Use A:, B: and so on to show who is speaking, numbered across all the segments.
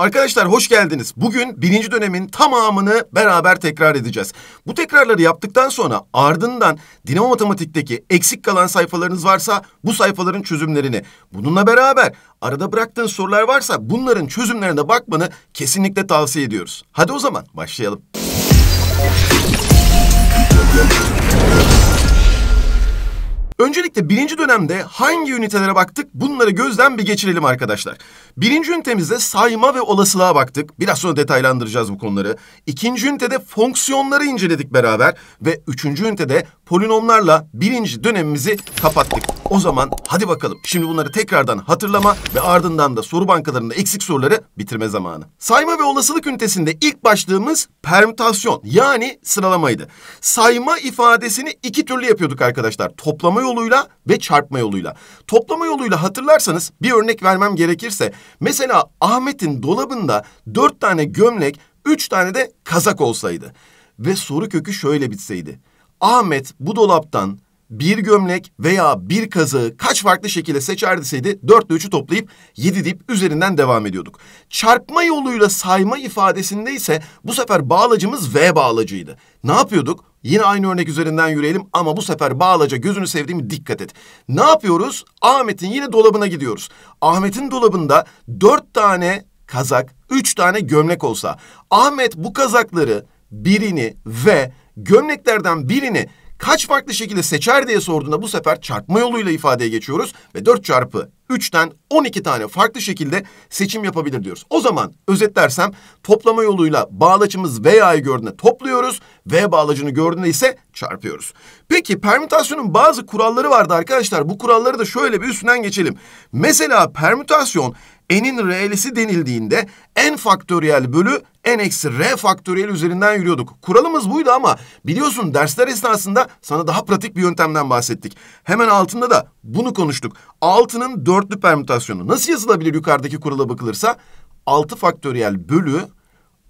A: Arkadaşlar hoş geldiniz. Bugün birinci dönemin tamamını beraber tekrar edeceğiz. Bu tekrarları yaptıktan sonra ardından Dinamo Matematik'teki eksik kalan sayfalarınız varsa bu sayfaların çözümlerini bununla beraber arada bıraktığın sorular varsa bunların çözümlerine bakmanı kesinlikle tavsiye ediyoruz. Hadi o zaman başlayalım. Öncelikle birinci dönemde hangi ünitelere baktık bunları gözden bir geçirelim arkadaşlar. Birinci ünitemizde sayma ve olasılığa baktık. Biraz sonra detaylandıracağız bu konuları. İkinci ünitede fonksiyonları inceledik beraber. Ve üçüncü ünitede polinomlarla birinci dönemimizi kapattık. O zaman hadi bakalım şimdi bunları tekrardan hatırlama ve ardından da soru bankalarında eksik soruları bitirme zamanı. Sayma ve olasılık ünitesinde ilk başlığımız permütasyon yani sıralamaydı. Sayma ifadesini iki türlü yapıyorduk arkadaşlar. Toplama yolu yoluyla ve çarpma yoluyla. Toplama yoluyla hatırlarsanız bir örnek vermem gerekirse mesela Ahmet'in dolabında dört tane gömlek, üç tane de kazak olsaydı ve soru kökü şöyle bitseydi. Ahmet bu dolaptan bir gömlek veya bir kazağı kaç farklı şekilde seçerdiseydi deseydi 4 ile 3'ü toplayıp 7 deyip üzerinden devam ediyorduk. Çarpma yoluyla sayma ifadesinde ise bu sefer bağlacımız V bağlacıydı. Ne yapıyorduk? Yine aynı örnek üzerinden yürüyelim ama bu sefer bağlaca gözünü sevdiğimi dikkat et. Ne yapıyoruz? Ahmet'in yine dolabına gidiyoruz. Ahmet'in dolabında dört tane kazak, üç tane gömlek olsa... ...Ahmet bu kazakları birini ve gömleklerden birini kaç farklı şekilde seçer diye sorduğunda bu sefer çarpma yoluyla ifadeye geçiyoruz ve 4 çarpı 3'ten 12 tane farklı şekilde seçim yapabilir diyoruz. O zaman özetlersem toplama yoluyla bağlaçımız V'yi gördüğünde topluyoruz, V bağlacını gördüğünde ise çarpıyoruz. Peki permütasyonun bazı kuralları vardı arkadaşlar. Bu kuralları da şöyle bir üstünden geçelim. Mesela permütasyon n'in r'lisi denildiğinde n faktöriyel bölü n eksi r faktöriyel üzerinden yürüyorduk. Kuralımız buydu ama biliyorsun dersler esnasında sana daha pratik bir yöntemden bahsettik. Hemen altında da bunu konuştuk. Altının dörtlü permütasyonu nasıl yazılabilir yukarıdaki kurala bakılırsa? 6 faktöriyel bölü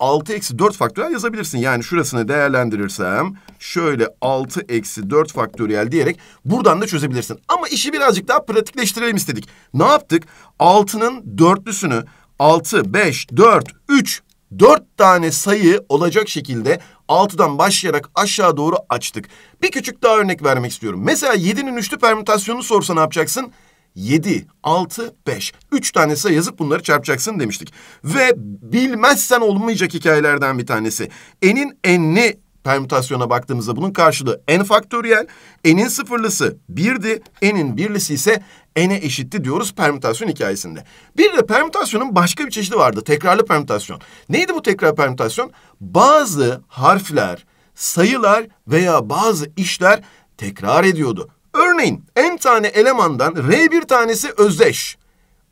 A: 6 eksi 4 faktöriyel yazabilirsin. Yani şurasını değerlendirirsem şöyle 6 eksi 4 faktöriyel diyerek buradan da çözebilirsin. Ama işi birazcık daha pratikleştirelim istedik. Ne yaptık? 6'nın dörtlüsünü 6, 5, 4, 3, 4 tane sayı olacak şekilde 6'dan başlayarak aşağı doğru açtık. Bir küçük daha örnek vermek istiyorum. Mesela 7'nin üçlü permütasyonunu sorsa ne yapacaksın? 7, 6, 5. Üç tane sayı yazıp bunları çarpacaksın demiştik. Ve bilmezsen olmayacak hikayelerden bir tanesi. N'in n'li permütasyona baktığımızda bunun karşılığı n faktöriyel, n'in sıfırlısı birdi, n'in birlisi ise n'e eşitti diyoruz permütasyon hikayesinde. Bir de permütasyonun başka bir çeşidi vardı, tekrarlı permütasyon. Neydi bu tekrar permütasyon? Bazı harfler, sayılar veya bazı işler tekrar ediyordu. Örneğin n tane elemandan r bir tanesi özdeş.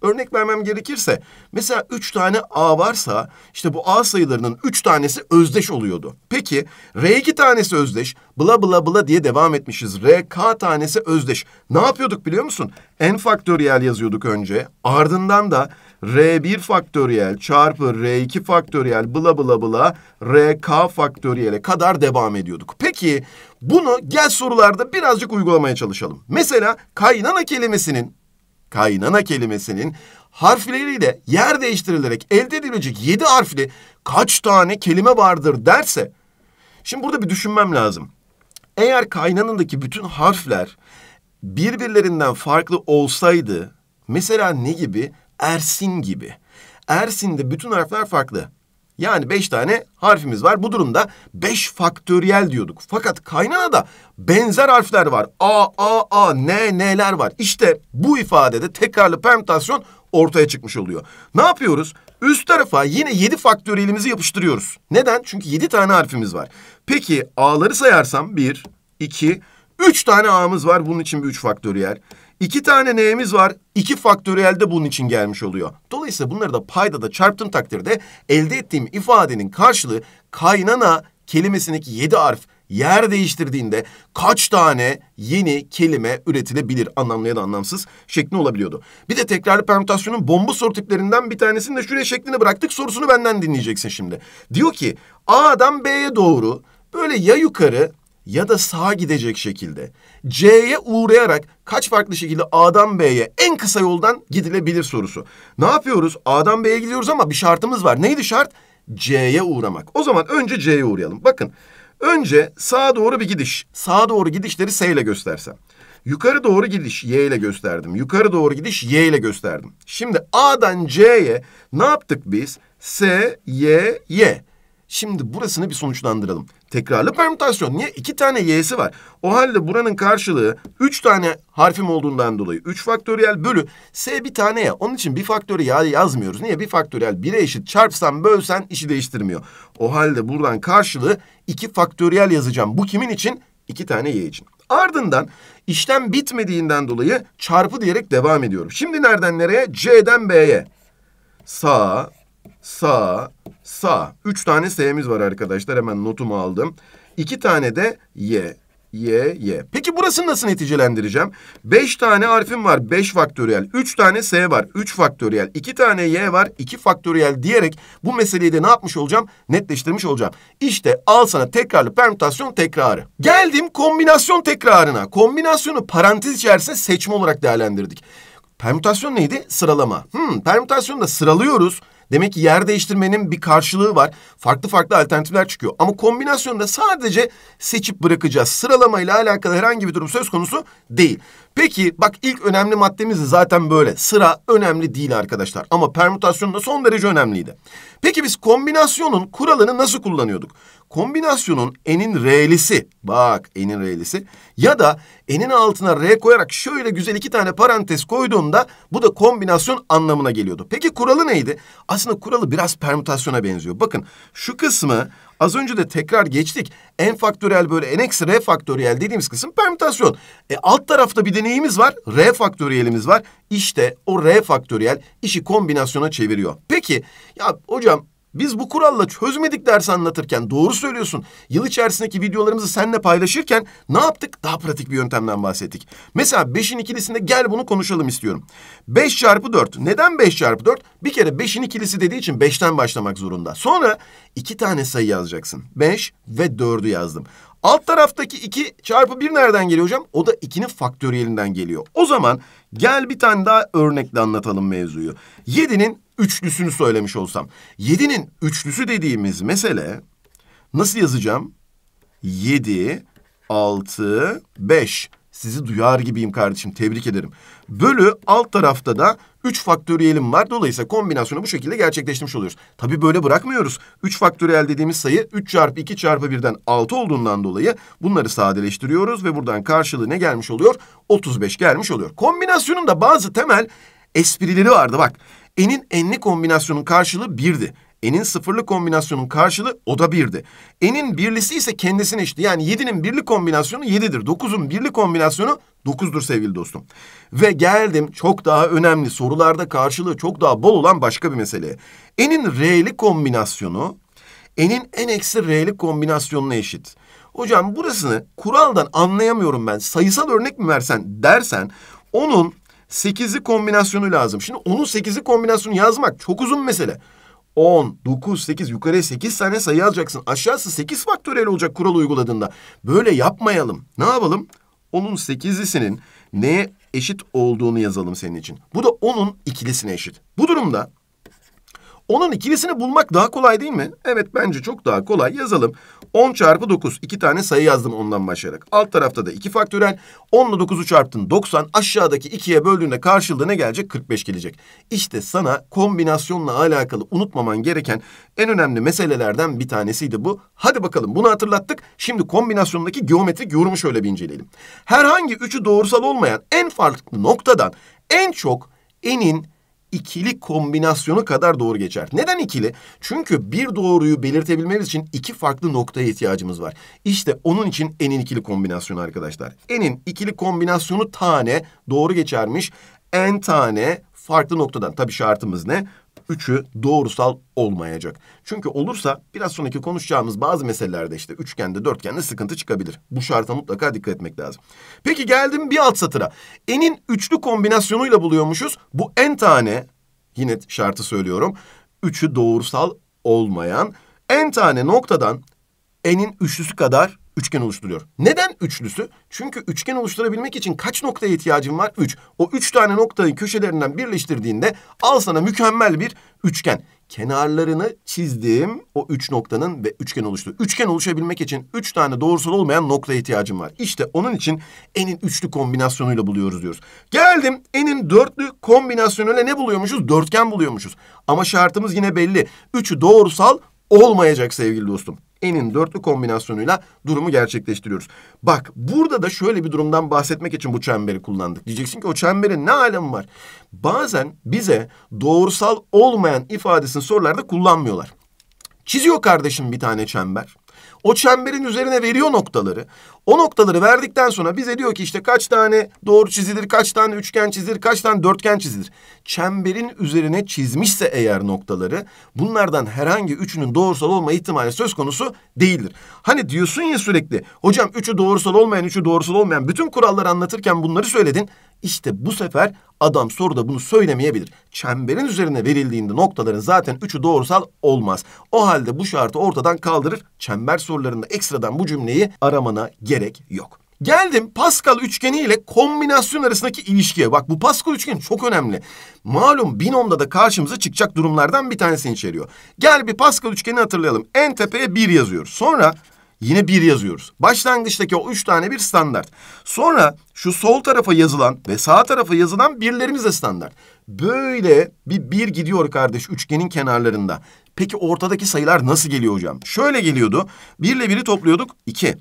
A: Örnek vermem gerekirse mesela üç tane A varsa işte bu A sayılarının üç tanesi özdeş oluyordu. Peki R iki tanesi özdeş bla bla bla diye devam etmişiz. R K tanesi özdeş. Ne yapıyorduk biliyor musun? N faktöriyel yazıyorduk önce ardından da R1 faktöriyel çarpı R2 faktöriyel bla bla bla RK faktöriyele kadar devam ediyorduk. Peki bunu gel sorularda birazcık uygulamaya çalışalım. Mesela kaynana kelimesinin kaynana kelimesinin harfleriyle yer değiştirilerek elde edilecek yedi harfli kaç tane kelime vardır derse şimdi burada bir düşünmem lazım. Eğer kaynanındaki bütün harfler birbirlerinden farklı olsaydı mesela ne gibi Ersin gibi. Ersin'de bütün harfler farklı. Yani beş tane harfimiz var. Bu durumda beş faktöriyel diyorduk. Fakat kaynanada benzer harfler var. A, A, A, N, N'ler var. İşte bu ifadede tekrarlı permütasyon ortaya çıkmış oluyor. Ne yapıyoruz? Üst tarafa yine yedi faktöriyelimizi yapıştırıyoruz. Neden? Çünkü yedi tane harfimiz var. Peki A'ları sayarsam bir, iki, üç tane A'mız var. Bunun için bir üç faktöriyel. İki tane neyimiz var? İki faktöriyel de bunun için gelmiş oluyor. Dolayısıyla bunları da payda da çarptığım takdirde elde ettiğim ifadenin karşılığı kaynana kelimesindeki yedi harf yer değiştirdiğinde kaç tane yeni kelime üretilebilir anlamlı ya da anlamsız şekli olabiliyordu. Bir de tekrarlı permütasyonun bomba soru tiplerinden bir tanesini de şuraya şeklini bıraktık sorusunu benden dinleyeceksin şimdi. Diyor ki A'dan B'ye doğru böyle ya yukarı ya da sağa gidecek şekilde C'ye uğrayarak kaç farklı şekilde A'dan B'ye en kısa yoldan gidilebilir sorusu. Ne yapıyoruz? A'dan B'ye gidiyoruz ama bir şartımız var. Neydi şart? C'ye uğramak. O zaman önce C'ye uğrayalım. Bakın önce sağa doğru bir gidiş. Sağa doğru gidişleri S ile göstersem. Yukarı doğru gidiş Y ile gösterdim. Yukarı doğru gidiş Y ile gösterdim. Şimdi A'dan C'ye ne yaptık biz? S, Y, Y. Şimdi burasını bir sonuçlandıralım. Tekrarlı permütasyon. Niye? İki tane y'si var. O halde buranın karşılığı üç tane harfim olduğundan dolayı üç faktöriyel bölü s bir tane ya. Onun için bir faktöriyel yazmıyoruz. Niye? Bir faktöriyel bire eşit çarpsan bölsen işi değiştirmiyor. O halde buradan karşılığı iki faktöriyel yazacağım. Bu kimin için? İki tane y için. Ardından işlem bitmediğinden dolayı çarpı diyerek devam ediyorum. Şimdi nereden nereye? C'den B'ye. Sağa, sağ, sağ. Üç tane S'miz var arkadaşlar. Hemen notumu aldım. İki tane de Y. Y, Y. Peki burasını nasıl neticelendireceğim? Beş tane harfim var. Beş faktöriyel. Üç tane S var. Üç faktöriyel. İki tane Y var. iki faktöriyel diyerek bu meseleyi de ne yapmış olacağım? Netleştirmiş olacağım. İşte al sana tekrarlı permütasyon tekrarı. Geldim kombinasyon tekrarına. Kombinasyonu parantez içerisinde seçme olarak değerlendirdik. Permütasyon neydi? Sıralama. Hmm, permütasyonu da sıralıyoruz. Demek ki yer değiştirmenin bir karşılığı var. Farklı farklı alternatifler çıkıyor. Ama kombinasyonda sadece seçip bırakacağız. Sıralamayla alakalı herhangi bir durum söz konusu değil. Peki bak ilk önemli maddemiz de zaten böyle. Sıra önemli değil arkadaşlar. Ama permütasyon da son derece önemliydi. Peki biz kombinasyonun kuralını nasıl kullanıyorduk? kombinasyonun n'in r'lisi bak n'in r'lisi ya da n'in altına r koyarak şöyle güzel iki tane parantez koyduğunda bu da kombinasyon anlamına geliyordu. Peki kuralı neydi? Aslında kuralı biraz permütasyona benziyor. Bakın şu kısmı az önce de tekrar geçtik. N faktöriyel böyle n eksi r faktöriyel dediğimiz kısım permütasyon. E alt tarafta bir deneyimiz var. R faktöriyelimiz var. İşte o r faktöriyel işi kombinasyona çeviriyor. Peki ya hocam biz bu kuralla çözmedik dersi anlatırken doğru söylüyorsun. Yıl içerisindeki videolarımızı seninle paylaşırken ne yaptık? Daha pratik bir yöntemden bahsettik. Mesela 5'in ikilisinde gel bunu konuşalım istiyorum. 5 çarpı 4. Neden 5 çarpı 4? Bir kere 5'in ikilisi dediği için 5'ten başlamak zorunda. Sonra iki tane sayı yazacaksın. 5 ve 4'ü yazdım. Alt taraftaki 2 çarpı 1 nereden geliyor hocam? O da 2'nin faktöriyelinden geliyor. O zaman gel bir tane daha örnekle anlatalım mevzuyu. 7'nin üçlüsünü söylemiş olsam. Yedinin üçlüsü dediğimiz mesele nasıl yazacağım? Yedi, altı, beş. Sizi duyar gibiyim kardeşim. Tebrik ederim. Bölü alt tarafta da 3 faktöriyelim var. Dolayısıyla kombinasyonu bu şekilde gerçekleştirmiş oluyoruz. Tabi böyle bırakmıyoruz. 3 faktöriyel dediğimiz sayı 3 çarpı 2 çarpı 1'den 6 olduğundan dolayı bunları sadeleştiriyoruz ve buradan karşılığı ne gelmiş oluyor? 35 gelmiş oluyor. Kombinasyonun da bazı temel esprileri vardı bak. N'in enli kombinasyonun karşılığı birdi. N'in sıfırlı kombinasyonun karşılığı o da birdi. N'in birlisi ise kendisine eşit. Yani 7'nin birli kombinasyonu 7'dir. 9'un birli kombinasyonu 9'dur sevgili dostum. Ve geldim çok daha önemli sorularda karşılığı çok daha bol olan başka bir meseleye. N'in R'li kombinasyonu N'in en eksi R'li kombinasyonuna eşit. Hocam burasını kuraldan anlayamıyorum ben. Sayısal örnek mi versen dersen onun 8'i kombinasyonu lazım. Şimdi onun 8'i kombinasyonu yazmak çok uzun mesele. 10, 9, 8 yukarıya 8 tane sayı alacaksın. Aşağısı 8 faktöriyel olacak kural uyguladığında. Böyle yapmayalım. Ne yapalım? Onun 8'lisinin neye eşit olduğunu yazalım senin için. Bu da onun ikilisine eşit. Bu durumda onun ikilisini bulmak daha kolay değil mi? Evet bence çok daha kolay yazalım. 10 çarpı 9. iki tane sayı yazdım ondan başlayarak. Alt tarafta da 2 faktörel. 10 ile 9'u çarptın 90. Aşağıdaki 2'ye böldüğünde karşılığı ne gelecek? 45 gelecek. İşte sana kombinasyonla alakalı unutmaman gereken en önemli meselelerden bir tanesiydi bu. Hadi bakalım bunu hatırlattık. Şimdi kombinasyondaki geometrik yorumu şöyle bir inceleyelim. Herhangi üçü doğrusal olmayan en farklı noktadan en çok enin ikili kombinasyonu kadar doğru geçer. Neden ikili? Çünkü bir doğruyu belirtebilmeniz için iki farklı noktaya ihtiyacımız var. İşte onun için enin ikili kombinasyonu arkadaşlar. Enin ikili kombinasyonu tane doğru geçermiş. En tane farklı noktadan. Tabii şartımız ne? üçü doğrusal olmayacak. Çünkü olursa biraz sonraki konuşacağımız bazı meselelerde işte üçgende dörtgende sıkıntı çıkabilir. Bu şarta mutlaka dikkat etmek lazım. Peki geldim bir alt satıra. N'in üçlü kombinasyonuyla buluyormuşuz. Bu n tane yine şartı söylüyorum. Üçü doğrusal olmayan n tane noktadan n'in üçlüsü kadar üçgen oluşturuyor. Neden üçlüsü? Çünkü üçgen oluşturabilmek için kaç noktaya ihtiyacım var? Üç. O üç tane noktayı köşelerinden birleştirdiğinde al sana mükemmel bir üçgen. Kenarlarını çizdiğim o üç noktanın ve üçgen oluştu. Üçgen oluşabilmek için üç tane doğrusal olmayan noktaya ihtiyacım var. İşte onun için enin üçlü kombinasyonuyla buluyoruz diyoruz. Geldim enin dörtlü kombinasyonuyla ne buluyormuşuz? Dörtgen buluyormuşuz. Ama şartımız yine belli. Üçü doğrusal, olmayacak sevgili dostum. enin dörtlü kombinasyonuyla durumu gerçekleştiriyoruz. Bak burada da şöyle bir durumdan bahsetmek için bu çemberi kullandık. Diyeceksin ki o çemberin ne alemi var? Bazen bize doğrusal olmayan ifadesini sorularda kullanmıyorlar. Çiziyor kardeşim bir tane çember. O çemberin üzerine veriyor noktaları. O noktaları verdikten sonra bize diyor ki işte kaç tane doğru çizilir, kaç tane üçgen çizilir, kaç tane dörtgen çizilir. Çemberin üzerine çizmişse eğer noktaları bunlardan herhangi üçünün doğrusal olma ihtimali söz konusu değildir. Hani diyorsun ya sürekli hocam üçü doğrusal olmayan, üçü doğrusal olmayan bütün kuralları anlatırken bunları söyledin. İşte bu sefer adam soruda bunu söylemeyebilir. Çemberin üzerine verildiğinde noktaların zaten üçü doğrusal olmaz. O halde bu şartı ortadan kaldırır. Çember sorularında ekstradan bu cümleyi aramana gerek gerek yok. Geldim Pascal üçgeni ile kombinasyon arasındaki ilişkiye. Bak bu Pascal üçgeni çok önemli. Malum binomda da karşımıza çıkacak durumlardan bir tanesini içeriyor. Gel bir Pascal üçgeni hatırlayalım. En tepeye bir yazıyoruz. Sonra yine bir yazıyoruz. Başlangıçtaki o üç tane bir standart. Sonra şu sol tarafa yazılan ve sağ tarafa yazılan birlerimiz de standart. Böyle bir bir gidiyor kardeş üçgenin kenarlarında. Peki ortadaki sayılar nasıl geliyor hocam? Şöyle geliyordu. Bir ile biri topluyorduk. iki.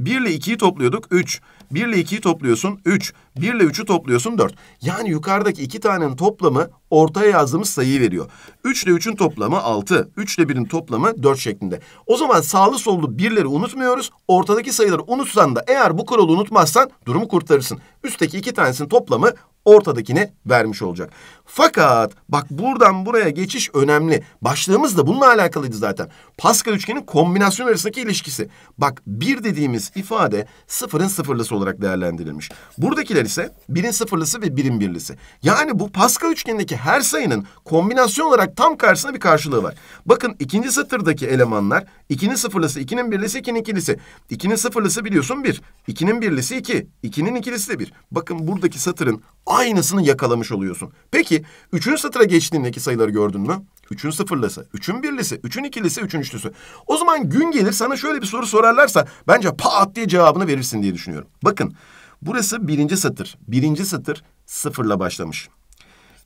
A: 1 ile 2'yi topluyorduk 3. 1 ile 2'yi topluyorsun 3. 1 ile 3'ü topluyorsun 4. Yani yukarıdaki iki tanenin toplamı ortaya yazdığımız sayıyı veriyor. 3 ile 3'ün toplamı 6. 3 ile 1'in toplamı 4 şeklinde. O zaman sağlı sollu birleri unutmuyoruz. Ortadaki sayıları unutsan da eğer bu kuralı unutmazsan durumu kurtarırsın. Üstteki iki tanesinin toplamı ortadakini vermiş olacak. Fakat bak buradan buraya geçiş önemli. Başlığımız da bununla alakalıydı zaten. Pascal üçgenin kombinasyon arasındaki ilişkisi. Bak bir dediğimiz ifade sıfırın sıfırlısı olarak değerlendirilmiş. Buradakiler neler ise birin sıfırlısı ve birin birlisi. Yani bu Pascal üçgenindeki her sayının kombinasyon olarak tam karşısına bir karşılığı var. Bakın ikinci satırdaki elemanlar ikinin sıfırlısı, ikinin birlisi, ikinin ikilisi. İkinin sıfırlısı biliyorsun bir. ikinin birlisi iki. ikinin ikilisi de bir. Bakın buradaki satırın aynısını yakalamış oluyorsun. Peki üçüncü satıra geçtiğindeki sayıları gördün mü? Üçün sıfırlısı, üçün birlisi, üçün ikilisi, üçün üçlüsü. O zaman gün gelir sana şöyle bir soru sorarlarsa bence pat diye cevabını verirsin diye düşünüyorum. Bakın Burası birinci satır. Birinci satır sıfırla başlamış.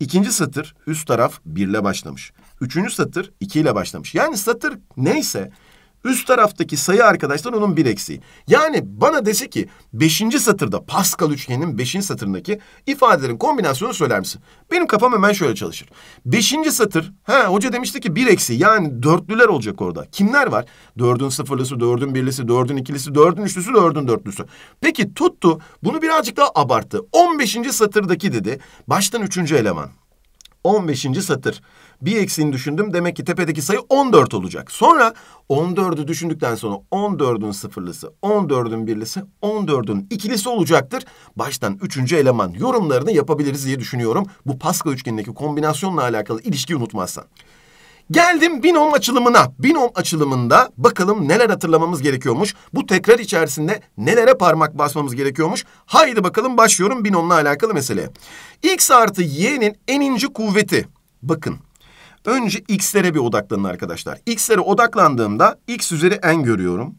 A: İkinci satır üst taraf birle başlamış. Üçüncü satır ikiyle başlamış. Yani satır neyse Üst taraftaki sayı arkadaşlar onun bir eksiği. Yani bana dese ki beşinci satırda Pascal üçgeninin beşinci satırındaki ifadelerin kombinasyonunu söyler misin? Benim kafam hemen şöyle çalışır. Beşinci satır, ha hoca demişti ki bir eksi yani dörtlüler olacak orada. Kimler var? Dördün sıfırlısı, dördün birlisi, dördün ikilisi, dördün üçlüsü, dördün dörtlüsü. Peki tuttu bunu birazcık daha abarttı. On beşinci satırdaki dedi baştan üçüncü eleman. 15. satır bir eksiğini düşündüm. Demek ki tepedeki sayı 14 olacak. Sonra 14'ü düşündükten sonra 14'ün sıfırlısı, 14'ün birlisi, 14'ün ikilisi olacaktır. Baştan üçüncü eleman yorumlarını yapabiliriz diye düşünüyorum. Bu Pascal üçgenindeki kombinasyonla alakalı ilişkiyi unutmazsan. Geldim binom açılımına. Binom açılımında bakalım neler hatırlamamız gerekiyormuş. Bu tekrar içerisinde nelere parmak basmamız gerekiyormuş. Haydi bakalım başlıyorum binomla alakalı mesele. X artı y'nin en ince kuvveti. Bakın Önce x'lere bir odaklanın arkadaşlar. X'lere odaklandığımda x üzeri n görüyorum.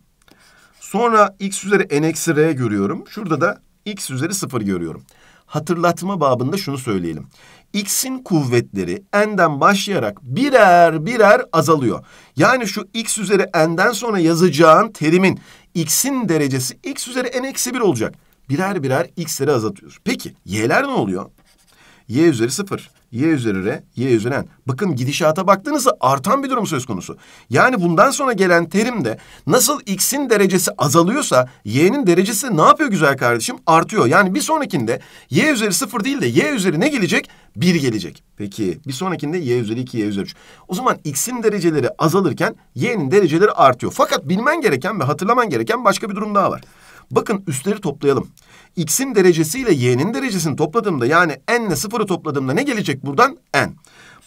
A: Sonra x üzeri n eksi r görüyorum. Şurada da x üzeri 0 görüyorum. Hatırlatma babında şunu söyleyelim. X'in kuvvetleri n'den başlayarak birer birer azalıyor. Yani şu x üzeri n'den sonra yazacağın terimin x'in derecesi x üzeri n eksi 1 olacak. Birer birer x'leri azaltıyoruz. Peki y'ler ne oluyor? Y üzeri sıfır, Y üzeri R, Y üzeri N. Bakın gidişata baktığınızda artan bir durum söz konusu. Yani bundan sonra gelen terim de nasıl X'in derecesi azalıyorsa Y'nin derecesi ne yapıyor güzel kardeşim? Artıyor. Yani bir sonrakinde Y üzeri sıfır değil de Y üzeri ne gelecek? Bir gelecek. Peki bir sonrakinde Y üzeri iki, Y üzeri üç. O zaman X'in dereceleri azalırken Y'nin dereceleri artıyor. Fakat bilmen gereken ve hatırlaman gereken başka bir durum daha var. Bakın üstleri toplayalım x'in derecesiyle y'nin derecesini topladığımda yani n ile sıfırı topladığımda ne gelecek buradan? n.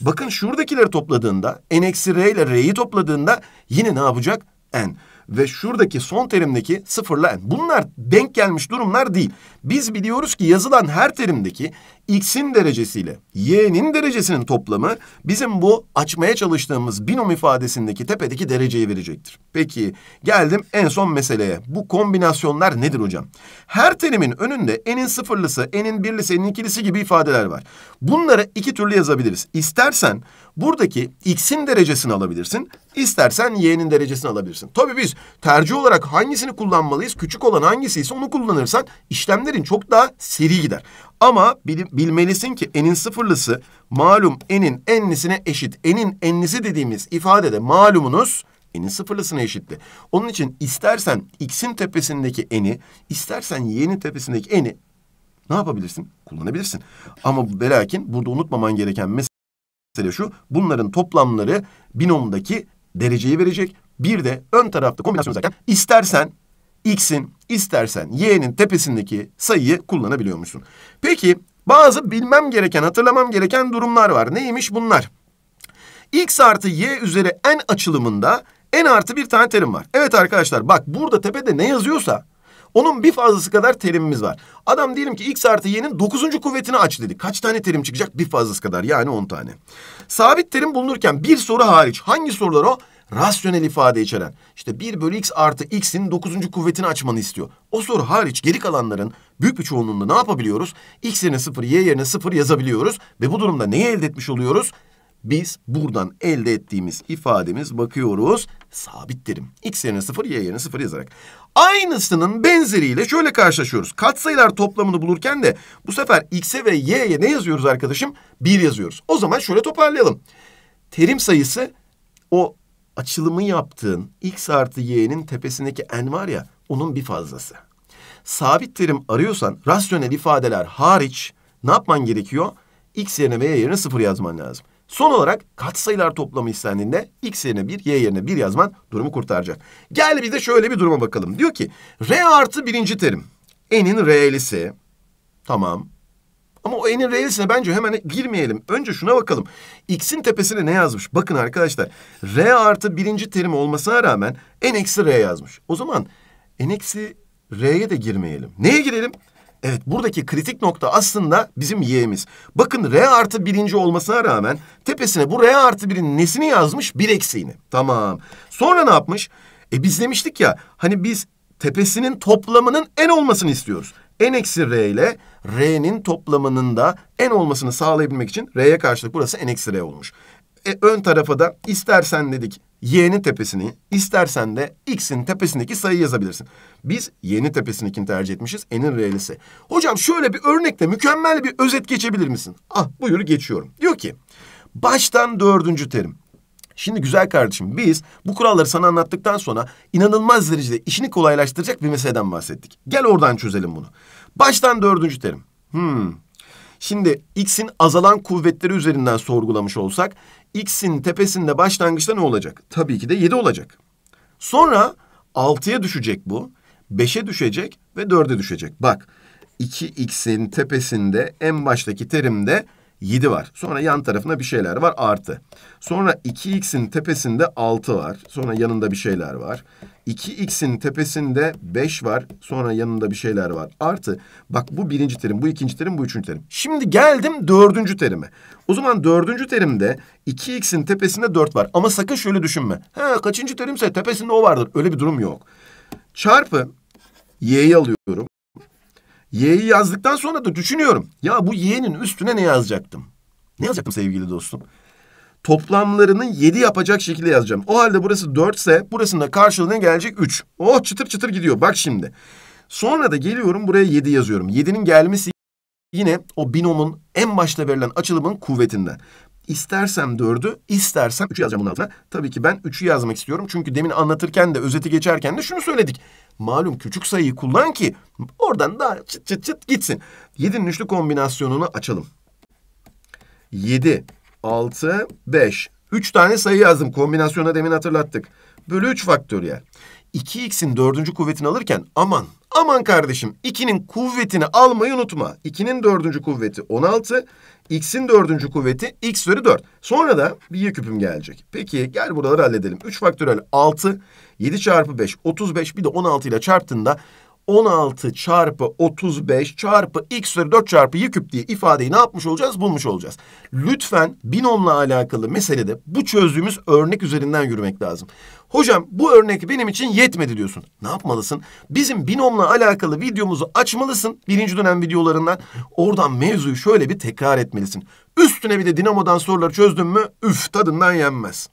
A: Bakın şuradakileri topladığında n eksi r ile r'yi topladığında yine ne yapacak? n ve şuradaki son terimdeki sıfırla n. Bunlar denk gelmiş durumlar değil. Biz biliyoruz ki yazılan her terimdeki x'in derecesiyle y'nin derecesinin toplamı bizim bu açmaya çalıştığımız binom ifadesindeki tepedeki dereceyi verecektir. Peki geldim en son meseleye. Bu kombinasyonlar nedir hocam? Her terimin önünde n'in sıfırlısı, n'in birlisi, n'in ikilisi gibi ifadeler var. Bunları iki türlü yazabiliriz. İstersen buradaki x'in derecesini alabilirsin. İstersen y'nin derecesini alabilirsin. Tabii biz tercih olarak hangisini kullanmalıyız? Küçük olan hangisi ise onu kullanırsan işlemlerin çok daha seri gider. Ama bil, bilmelisin ki n'in sıfırlısı malum n'in enlisine eşit. n'in enlisi dediğimiz ifadede malumunuz n'in sıfırlısına eşitti. Onun için istersen x'in tepesindeki n'i, istersen y'nin tepesindeki n'i ne yapabilirsin? Kullanabilirsin. Ama belakin burada unutmaman gereken mesele kastı şu. Bunların toplamları binomdaki dereceyi verecek. Bir de ön tarafta kombinasyon zaten istersen x'in istersen y'nin tepesindeki sayıyı kullanabiliyormuşsun. Peki bazı bilmem gereken, hatırlamam gereken durumlar var. Neymiş bunlar? x artı y üzeri n açılımında n artı bir tane terim var. Evet arkadaşlar bak burada tepede ne yazıyorsa onun bir fazlası kadar terimimiz var. Adam diyelim ki x artı y'nin dokuzuncu kuvvetini aç dedi. Kaç tane terim çıkacak? Bir fazlası kadar yani on tane. Sabit terim bulunurken bir soru hariç hangi sorular o? Rasyonel ifade içeren. İşte 1 bölü x artı x'in dokuzuncu kuvvetini açmanı istiyor. O soru hariç geri kalanların büyük bir çoğunluğunda ne yapabiliyoruz? x yerine sıfır, y yerine sıfır yazabiliyoruz. Ve bu durumda neyi elde etmiş oluyoruz? biz buradan elde ettiğimiz ifademiz bakıyoruz sabit terim. X yerine 0, Y yerine 0 yazarak. Aynısının benzeriyle şöyle karşılaşıyoruz. Katsayılar toplamını bulurken de bu sefer X'e ve Y'ye ne yazıyoruz arkadaşım? 1 yazıyoruz. O zaman şöyle toparlayalım. Terim sayısı o açılımı yaptığın X artı Y'nin tepesindeki N var ya onun bir fazlası. Sabit terim arıyorsan rasyonel ifadeler hariç ne yapman gerekiyor? X yerine ve y yerine sıfır yazman lazım. Son olarak katsayılar toplamı istendiğinde x yerine 1, y yerine 1 yazman durumu kurtaracak. Gel bir de şöyle bir duruma bakalım. Diyor ki r artı birinci terim. n'in r'lisi. Tamam. Ama o n'in r'lisine bence hemen girmeyelim. Önce şuna bakalım. x'in tepesine ne yazmış? Bakın arkadaşlar. r artı birinci terim olmasına rağmen n eksi r yazmış. O zaman n eksi r'ye de girmeyelim. Neye girelim? Evet buradaki kritik nokta aslında bizim y'miz. Bakın r artı birinci olmasına rağmen tepesine bu r artı birin nesini yazmış? Bir eksiğini. Tamam. Sonra ne yapmış? E biz demiştik ya hani biz tepesinin toplamının en olmasını istiyoruz. N eksi R ile R'nin toplamının da N olmasını sağlayabilmek için R'ye karşılık burası N eksi R olmuş. E, ön tarafa da istersen dedik y'nin tepesini, istersen de x'in tepesindeki sayıyı yazabilirsin. Biz y'nin tepesindekini tercih etmişiz, n'in reelisi. Hocam şöyle bir örnekle mükemmel bir özet geçebilir misin? Ah buyur geçiyorum. Diyor ki, baştan dördüncü terim. Şimdi güzel kardeşim biz bu kuralları sana anlattıktan sonra inanılmaz derecede işini kolaylaştıracak bir meseleden bahsettik. Gel oradan çözelim bunu. Baştan dördüncü terim. Hmm. Şimdi x'in azalan kuvvetleri üzerinden sorgulamış olsak x'in tepesinde başlangıçta ne olacak? Tabii ki de 7 olacak. Sonra 6'ya düşecek bu. 5'e düşecek ve 4'e düşecek. Bak 2x'in tepesinde en baştaki terimde 7 var. Sonra yan tarafında bir şeyler var artı. Sonra 2x'in tepesinde 6 var. Sonra yanında bir şeyler var. 2x'in tepesinde 5 var. Sonra yanında bir şeyler var. Artı bak bu birinci terim, bu ikinci terim, bu üçüncü terim. Şimdi geldim dördüncü terime. O zaman dördüncü terimde 2x'in tepesinde 4 var. Ama sakın şöyle düşünme. Ha kaçıncı terimse tepesinde o vardır. Öyle bir durum yok. Çarpı y'yi alıyorum. Y'yi yazdıktan sonra da düşünüyorum. Ya bu Y'nin üstüne ne yazacaktım? Ne yazacaktım sevgili dostum? Toplamlarını yedi yapacak şekilde yazacağım. O halde burası dört ise burasının da karşılığına gelecek üç. Oh çıtır çıtır gidiyor bak şimdi. Sonra da geliyorum buraya yedi yazıyorum. Yedinin gelmesi yine o binomun en başta verilen açılımın kuvvetinden. İstersem dördü, istersem üçü yazacağım bunun altına. Tabii ki ben üçü yazmak istiyorum. Çünkü demin anlatırken de, özeti geçerken de şunu söyledik malum küçük sayıyı kullan ki oradan daha çıt çıt çıt gitsin. 7'nin üçlü kombinasyonunu açalım. 7, 6, 5. 3 tane sayı yazdım. Kombinasyona demin hatırlattık. Bölü 3 faktöriyel. 2x'in dördüncü kuvvetini alırken aman aman kardeşim 2'nin kuvvetini almayı unutma. 2'nin dördüncü kuvveti 16, x'in dördüncü kuvveti x üzeri 4. Sonra da bir y küpüm gelecek. Peki gel buraları halledelim. 3 faktörel 6, 7 çarpı 5 35 bir de 16 ile çarptığında 16 çarpı 35 çarpı x üzeri 4 çarpı y küp diye ifadeyi ne yapmış olacağız? Bulmuş olacağız. Lütfen binomla alakalı meselede bu çözdüğümüz örnek üzerinden yürümek lazım. Hocam bu örnek benim için yetmedi diyorsun. Ne yapmalısın? Bizim binomla alakalı videomuzu açmalısın. Birinci dönem videolarından. Oradan mevzuyu şöyle bir tekrar etmelisin. Üstüne bir de dinamodan soruları çözdün mü üf tadından yenmez.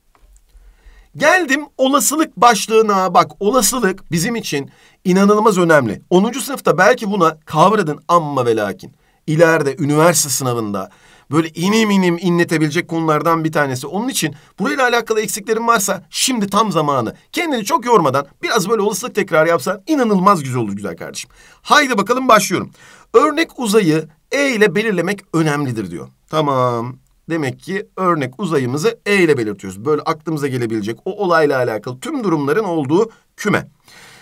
A: Geldim olasılık başlığına bak olasılık bizim için inanılmaz önemli. 10. sınıfta belki buna kavradın amma ve lakin. İleride üniversite sınavında böyle inim inim inletebilecek konulardan bir tanesi. Onun için burayla alakalı eksiklerin varsa şimdi tam zamanı. Kendini çok yormadan biraz böyle olasılık tekrar yapsan inanılmaz güzel olur güzel kardeşim. Haydi bakalım başlıyorum. Örnek uzayı E ile belirlemek önemlidir diyor. Tamam. Demek ki örnek uzayımızı E ile belirtiyoruz. Böyle aklımıza gelebilecek o olayla alakalı tüm durumların olduğu küme.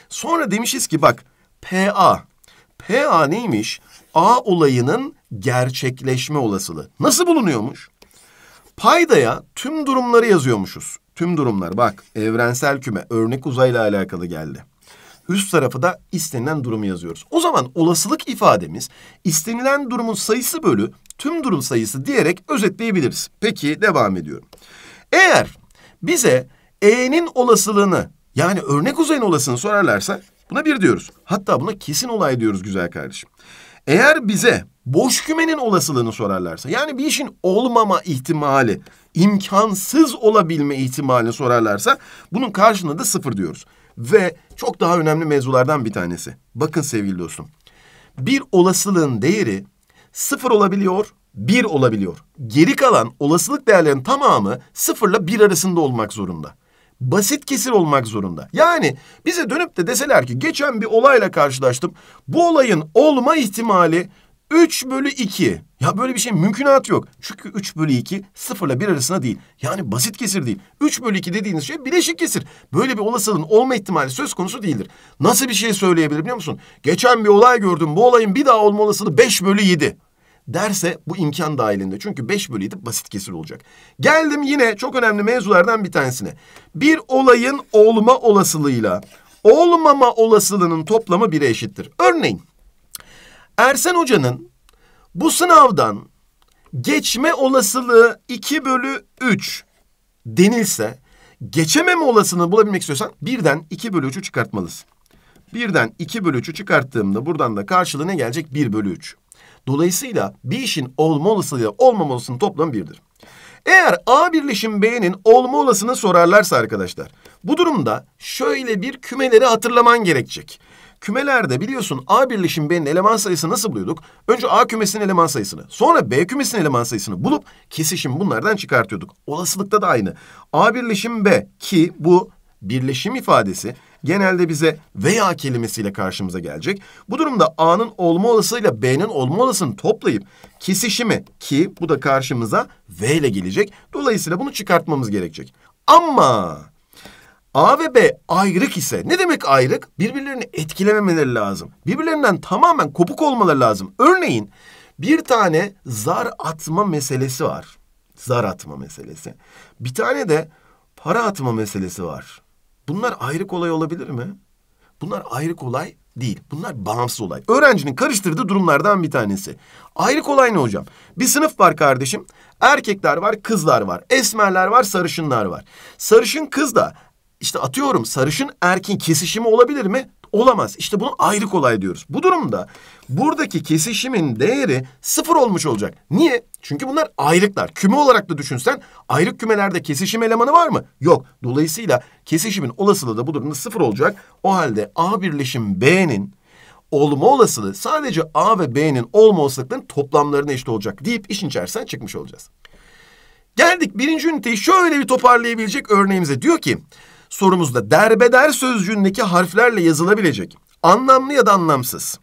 A: Sonra demişiz ki bak PA. PA neymiş? A olayının gerçekleşme olasılığı. Nasıl bulunuyormuş? Paydaya tüm durumları yazıyormuşuz. Tüm durumlar bak evrensel küme örnek uzayla alakalı geldi. Üst tarafı da istenilen durumu yazıyoruz. O zaman olasılık ifademiz istenilen durumun sayısı bölü tüm durum sayısı diyerek özetleyebiliriz. Peki devam ediyorum. Eğer bize E'nin olasılığını yani örnek uzayın olasılığını sorarlarsa buna bir diyoruz. Hatta buna kesin olay diyoruz güzel kardeşim. Eğer bize boş kümenin olasılığını sorarlarsa yani bir işin olmama ihtimali, imkansız olabilme ihtimalini sorarlarsa bunun karşılığında da sıfır diyoruz. Ve çok daha önemli mevzulardan bir tanesi. Bakın sevgili dostum. Bir olasılığın değeri sıfır olabiliyor, bir olabiliyor. Geri kalan olasılık değerlerin tamamı sıfırla bir arasında olmak zorunda. Basit kesir olmak zorunda. Yani bize dönüp de deseler ki geçen bir olayla karşılaştım. Bu olayın olma ihtimali 3 bölü 2. Ya böyle bir şey mümkünat yok. Çünkü 3 bölü 2 0 ile 1 arasında değil. Yani basit kesir değil. 3 bölü 2 dediğiniz şey bileşik kesir. Böyle bir olasılığın olma ihtimali söz konusu değildir. Nasıl bir şey söyleyebilirim biliyor musun? Geçen bir olay gördüm. Bu olayın bir daha olma olasılığı 5 bölü 7 derse bu imkan dahilinde. Çünkü 5 bölü 7 basit kesir olacak. Geldim yine çok önemli mevzulardan bir tanesine. Bir olayın olma olasılığıyla olmama olasılığının toplamı 1'e eşittir. Örneğin Ersen Hoca'nın bu sınavdan geçme olasılığı 2 bölü 3 denilse geçememe olasılığını bulabilmek istiyorsan birden 2 bölü 3'ü çıkartmalısın. Birden 2 bölü 3'ü çıkarttığımda buradan da karşılığı ne gelecek? 1 bölü 3. Dolayısıyla bir işin olma olasılığı olmama olasılığının toplamı birdir. Eğer A birleşim B'nin olma olasılığını sorarlarsa arkadaşlar bu durumda şöyle bir kümeleri hatırlaman gerekecek. Kümelerde biliyorsun A birleşim B'nin eleman sayısı nasıl buluyorduk? Önce A kümesinin eleman sayısını, sonra B kümesinin eleman sayısını bulup kesişim bunlardan çıkartıyorduk. Olasılıkta da aynı. A birleşim B ki bu birleşim ifadesi genelde bize veya kelimesiyle karşımıza gelecek. Bu durumda A'nın olma olasılığıyla B'nin olma olasılığını toplayıp kesişimi ki bu da karşımıza V ile gelecek. Dolayısıyla bunu çıkartmamız gerekecek. Ama A ve B ayrık ise ne demek ayrık? Birbirlerini etkilememeleri lazım. Birbirlerinden tamamen kopuk olmaları lazım. Örneğin bir tane zar atma meselesi var. Zar atma meselesi. Bir tane de para atma meselesi var. Bunlar ayrı kolay olabilir mi? Bunlar ayrı kolay değil. Bunlar bağımsız olay. Öğrencinin karıştırdığı durumlardan bir tanesi. Ayrı kolay ne hocam? Bir sınıf var kardeşim. Erkekler var, kızlar var. Esmerler var, sarışınlar var. Sarışın kız da işte atıyorum sarışın erkin kesişimi olabilir mi? Olamaz. İşte bunu ayrı kolay diyoruz. Bu durumda buradaki kesişimin değeri sıfır olmuş olacak. Niye? Çünkü bunlar ayrıklar. Küme olarak da düşünsen ayrık kümelerde kesişim elemanı var mı? Yok. Dolayısıyla kesişimin olasılığı da bu durumda sıfır olacak. O halde A birleşim B'nin olma olasılığı sadece A ve B'nin olma olasılıklarının toplamlarına eşit olacak deyip işin içerisinden çıkmış olacağız. Geldik birinci üniteyi şöyle bir toparlayabilecek örneğimize. Diyor ki sorumuzda derbeder sözcüğündeki harflerle yazılabilecek anlamlı ya da anlamsız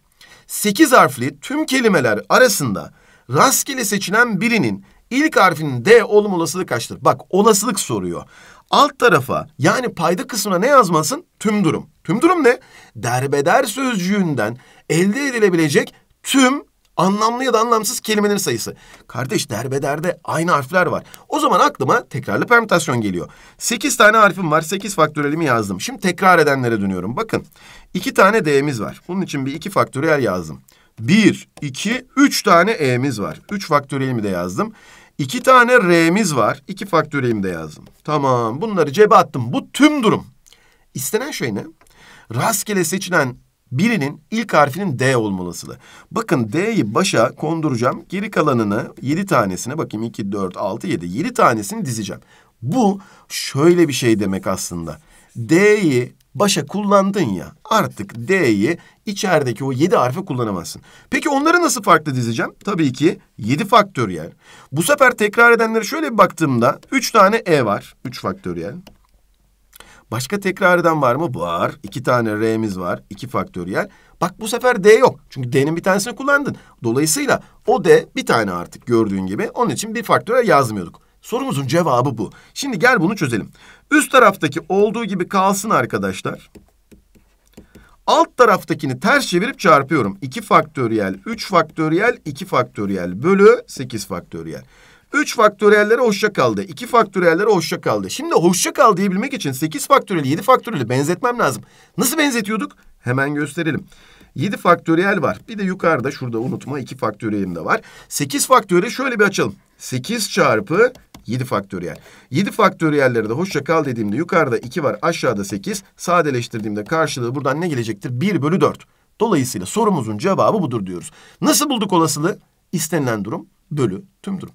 A: sekiz harfli tüm kelimeler arasında rastgele seçilen birinin ilk harfinin D olma olasılığı kaçtır? Bak olasılık soruyor. Alt tarafa yani payda kısmına ne yazmasın? Tüm durum. Tüm durum ne? Derbeder sözcüğünden elde edilebilecek tüm Anlamlı ya da anlamsız kelimelerin sayısı. Kardeş derbederde aynı harfler var. O zaman aklıma tekrarlı permütasyon geliyor. Sekiz tane harfim var. Sekiz faktörelimi yazdım. Şimdi tekrar edenlere dönüyorum. Bakın iki tane D'miz var. Bunun için bir iki faktöriyel yazdım. Bir, iki, üç tane E'miz var. Üç faktöriyelimi de yazdım. İki tane R'miz var. İki faktöriyelimi de yazdım. Tamam bunları cebe attım. Bu tüm durum. İstenen şey ne? Rastgele seçilen birinin ilk harfinin D olmalısıdır. Bakın D'yi başa konduracağım. Geri kalanını yedi tanesine bakayım 2, 4, 6, 7. Yedi tanesini dizeceğim. Bu şöyle bir şey demek aslında. D'yi başa kullandın ya artık D'yi içerideki o yedi harfi kullanamazsın. Peki onları nasıl farklı dizeceğim? Tabii ki yedi faktöriyel. Bu sefer tekrar edenlere şöyle bir baktığımda üç tane E var. Üç faktöriyel. Başka tekrardan var mı? Var. İki tane R'miz var. İki faktöriyel. Bak bu sefer D yok. Çünkü D'nin bir tanesini kullandın. Dolayısıyla o D bir tane artık gördüğün gibi. Onun için bir faktöriyel yazmıyorduk. Sorumuzun cevabı bu. Şimdi gel bunu çözelim. Üst taraftaki olduğu gibi kalsın arkadaşlar. Alt taraftakini ters çevirip çarpıyorum. 2 faktöriyel, 3 faktöriyel, 2 faktöriyel bölü 8 faktöriyel. 3 faktöriyellere hoşça kaldı. 2 faktöriyellere hoşça kaldı. Şimdi hoşça kal diyebilmek için 8 faktöriyel, 7 faktöriyel benzetmem lazım. Nasıl benzetiyorduk? Hemen gösterelim. 7 faktöriyel var. Bir de yukarıda şurada unutma 2 faktöriyelim de var. 8 faktöriyel şöyle bir açalım. 8 çarpı 7 faktöriyel. 7 faktöriyelleri de hoşça kal dediğimde yukarıda 2 var aşağıda 8. Sadeleştirdiğimde karşılığı buradan ne gelecektir? 1 bölü 4. Dolayısıyla sorumuzun cevabı budur diyoruz. Nasıl bulduk olasılığı? İstenilen durum bölü tüm durum.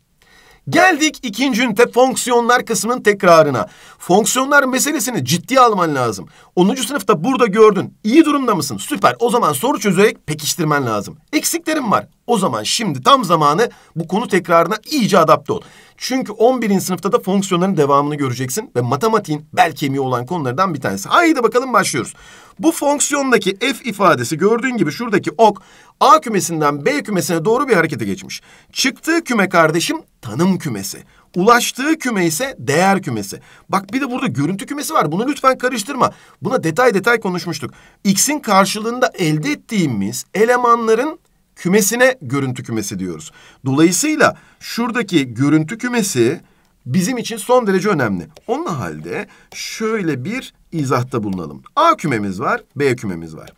A: Geldik ikinci ünite fonksiyonlar kısmının tekrarına. Fonksiyonlar meselesini ciddiye alman lazım. 10. sınıfta burada gördün. İyi durumda mısın? Süper. O zaman soru çözerek pekiştirmen lazım. Eksiklerim var. O zaman şimdi tam zamanı bu konu tekrarına iyice adapte ol. Çünkü 11. sınıfta da fonksiyonların devamını göreceksin ve matematiğin bel kemiği olan konulardan bir tanesi. Haydi bakalım başlıyoruz. Bu fonksiyondaki f ifadesi gördüğün gibi şuradaki ok A kümesinden B kümesine doğru bir harekete geçmiş. Çıktığı küme kardeşim tanım kümesi. Ulaştığı küme ise değer kümesi. Bak bir de burada görüntü kümesi var. Bunu lütfen karıştırma. Buna detay detay konuşmuştuk. X'in karşılığında elde ettiğimiz elemanların kümesine görüntü kümesi diyoruz. Dolayısıyla şuradaki görüntü kümesi bizim için son derece önemli. Onun halde şöyle bir izahta bulunalım. A kümemiz var, B kümemiz var.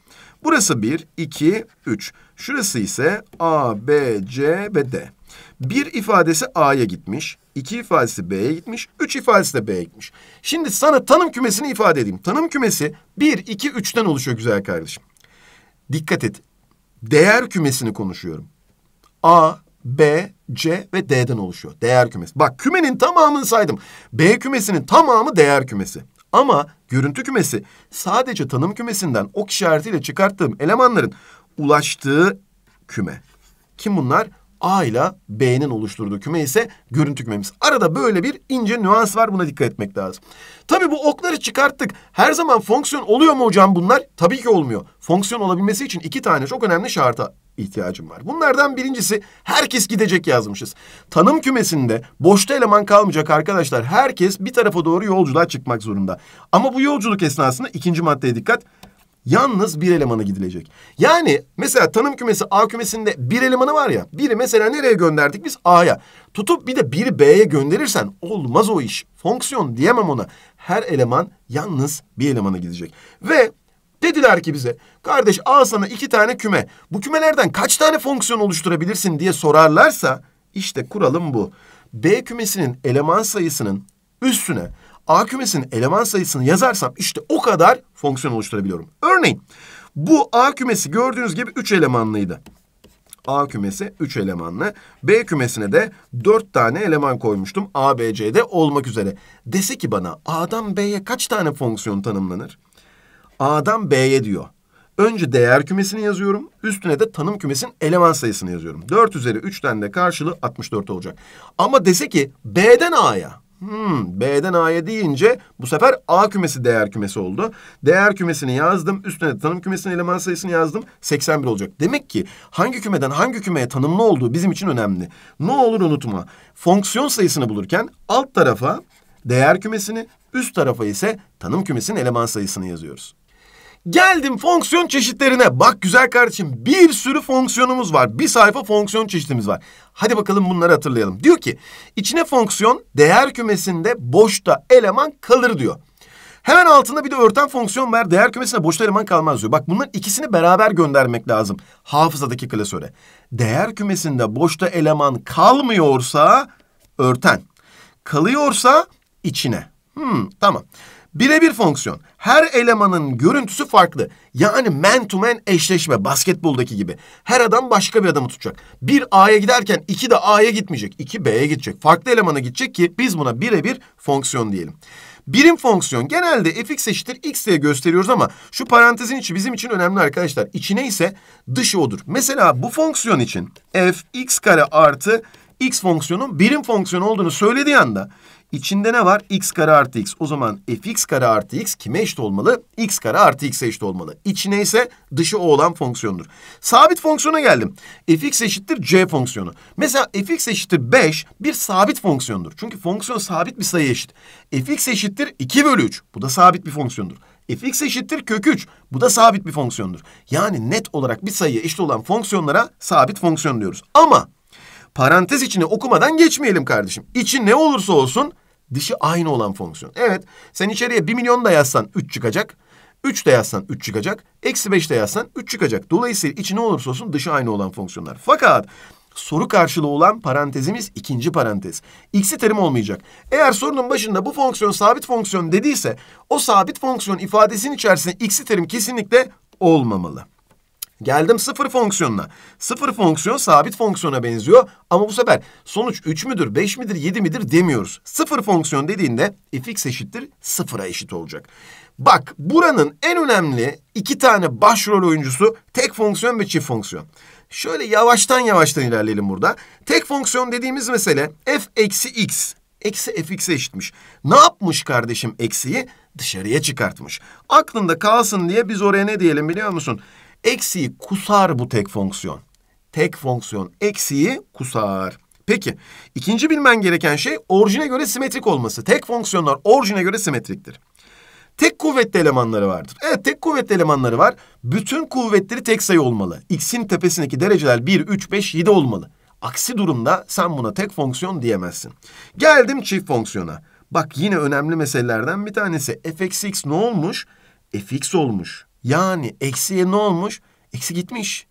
A: Burası 1, 2, 3. Şurası ise A, B, C ve D. Bir ifadesi A'ya gitmiş, iki ifadesi B'ye gitmiş, üç ifadesi de B'ye gitmiş. Şimdi sana tanım kümesini ifade edeyim. Tanım kümesi bir, iki, üçten oluşuyor güzel kardeşim. Dikkat et. Değer kümesini konuşuyorum. A, B, C ve D'den oluşuyor. Değer kümesi. Bak kümenin tamamını saydım. B kümesinin tamamı değer kümesi. Ama görüntü kümesi sadece tanım kümesinden ok işaretiyle çıkarttığım elemanların ulaştığı küme. Kim bunlar? A ile B'nin oluşturduğu küme ise görüntü kümemiz. Arada böyle bir ince nüans var buna dikkat etmek lazım. Tabii bu okları çıkarttık. Her zaman fonksiyon oluyor mu hocam bunlar? Tabii ki olmuyor. Fonksiyon olabilmesi için iki tane çok önemli şarta ihtiyacım var. Bunlardan birincisi herkes gidecek yazmışız. Tanım kümesinde boşta eleman kalmayacak arkadaşlar. Herkes bir tarafa doğru yolculuğa çıkmak zorunda. Ama bu yolculuk esnasında ikinci maddeye dikkat yalnız bir elemana gidilecek. Yani mesela tanım kümesi A kümesinde bir elemanı var ya. Biri mesela nereye gönderdik biz? A'ya. Tutup bir de biri B'ye gönderirsen olmaz o iş. Fonksiyon diyemem ona. Her eleman yalnız bir elemana gidecek. Ve Dediler ki bize kardeş A sana iki tane küme. Bu kümelerden kaç tane fonksiyon oluşturabilirsin diye sorarlarsa işte kuralım bu. B kümesinin eleman sayısının üstüne A kümesinin eleman sayısını yazarsam işte o kadar fonksiyon oluşturabiliyorum. Örneğin bu A kümesi gördüğünüz gibi 3 elemanlıydı. A kümesi 3 elemanlı. B kümesine de 4 tane eleman koymuştum. A, B, C'de olmak üzere. Dese ki bana A'dan B'ye kaç tane fonksiyon tanımlanır? A'dan B'ye diyor. Önce değer kümesini yazıyorum. Üstüne de tanım kümesinin eleman sayısını yazıyorum. 4 üzeri 3'ten de karşılığı 64 olacak. Ama dese ki B'den A'ya Hmm, B'den A'ya deyince bu sefer A kümesi değer kümesi oldu. Değer kümesini yazdım. Üstüne de tanım kümesinin eleman sayısını yazdım. 81 olacak. Demek ki hangi kümeden hangi kümeye tanımlı olduğu bizim için önemli. Ne olur unutma. Fonksiyon sayısını bulurken alt tarafa değer kümesini, üst tarafa ise tanım kümesinin eleman sayısını yazıyoruz. Geldim fonksiyon çeşitlerine. Bak güzel kardeşim bir sürü fonksiyonumuz var. Bir sayfa fonksiyon çeşitimiz var. Hadi bakalım bunları hatırlayalım. Diyor ki içine fonksiyon değer kümesinde boşta eleman kalır diyor. Hemen altında bir de örten fonksiyon var. Değer kümesinde boşta eleman kalmaz diyor. Bak bunların ikisini beraber göndermek lazım hafızadaki klasöre. Değer kümesinde boşta eleman kalmıyorsa örten. Kalıyorsa içine. Hmm, tamam. Birebir fonksiyon. Her elemanın görüntüsü farklı. Yani man to man eşleşme basketboldaki gibi. Her adam başka bir adamı tutacak. Bir A'ya giderken iki de A'ya gitmeyecek. iki B'ye gidecek. Farklı elemana gidecek ki biz buna birebir fonksiyon diyelim. Birim fonksiyon genelde fx eşittir x diye gösteriyoruz ama şu parantezin içi bizim için önemli arkadaşlar. İçine ise dışı odur. Mesela bu fonksiyon için f x kare artı x fonksiyonun birim fonksiyon olduğunu söylediği anda İçinde ne var? x kare artı x. O zaman fx kare artı x kime eşit olmalı? x kare artı x eşit olmalı. İçine ise dışı o olan fonksiyondur. Sabit fonksiyona geldim. fx eşittir c fonksiyonu. Mesela fx eşittir 5 bir sabit fonksiyondur. Çünkü fonksiyon sabit bir sayı eşit. fx eşittir 2 bölü 3. Bu da sabit bir fonksiyondur fx eşittir kök 3. Bu da sabit bir fonksiyondur. Yani net olarak bir sayıya eşit olan fonksiyonlara sabit fonksiyon diyoruz. Ama Parantez içini okumadan geçmeyelim kardeşim. İçi ne olursa olsun dışı aynı olan fonksiyon. Evet sen içeriye bir milyon da yazsan üç çıkacak. üç de yazsan üç çıkacak. Eksi beş de yazsan üç çıkacak. Dolayısıyla içi ne olursa olsun dışı aynı olan fonksiyonlar. Fakat soru karşılığı olan parantezimiz ikinci parantez. X'i terim olmayacak. Eğer sorunun başında bu fonksiyon sabit fonksiyon dediyse o sabit fonksiyon ifadesinin içerisinde X'i terim kesinlikle olmamalı. Geldim sıfır fonksiyonuna. Sıfır fonksiyon sabit fonksiyona benziyor ama bu sefer sonuç 3 müdür, 5 midir, 7 midir demiyoruz. Sıfır fonksiyon dediğinde fx eşittir sıfıra eşit olacak. Bak buranın en önemli iki tane başrol oyuncusu tek fonksiyon ve çift fonksiyon. Şöyle yavaştan yavaştan ilerleyelim burada. Tek fonksiyon dediğimiz mesele f eksi x. Eksi fx'e eşitmiş. Ne yapmış kardeşim eksiyi? Dışarıya çıkartmış. Aklında kalsın diye biz oraya ne diyelim biliyor musun? Eksiği kusar bu tek fonksiyon. Tek fonksiyon eksiği kusar. Peki ikinci bilmen gereken şey orijine göre simetrik olması. Tek fonksiyonlar orijine göre simetriktir. Tek kuvvetli elemanları vardır. Evet tek kuvvetli elemanları var. Bütün kuvvetleri tek sayı olmalı. X'in tepesindeki dereceler 1, 3, 5, 7 olmalı. Aksi durumda sen buna tek fonksiyon diyemezsin. Geldim çift fonksiyona. Bak yine önemli meselelerden bir tanesi. f(x) ne olmuş? f(x) olmuş. Yani eksiye ne olmuş? Eksi gitmiş.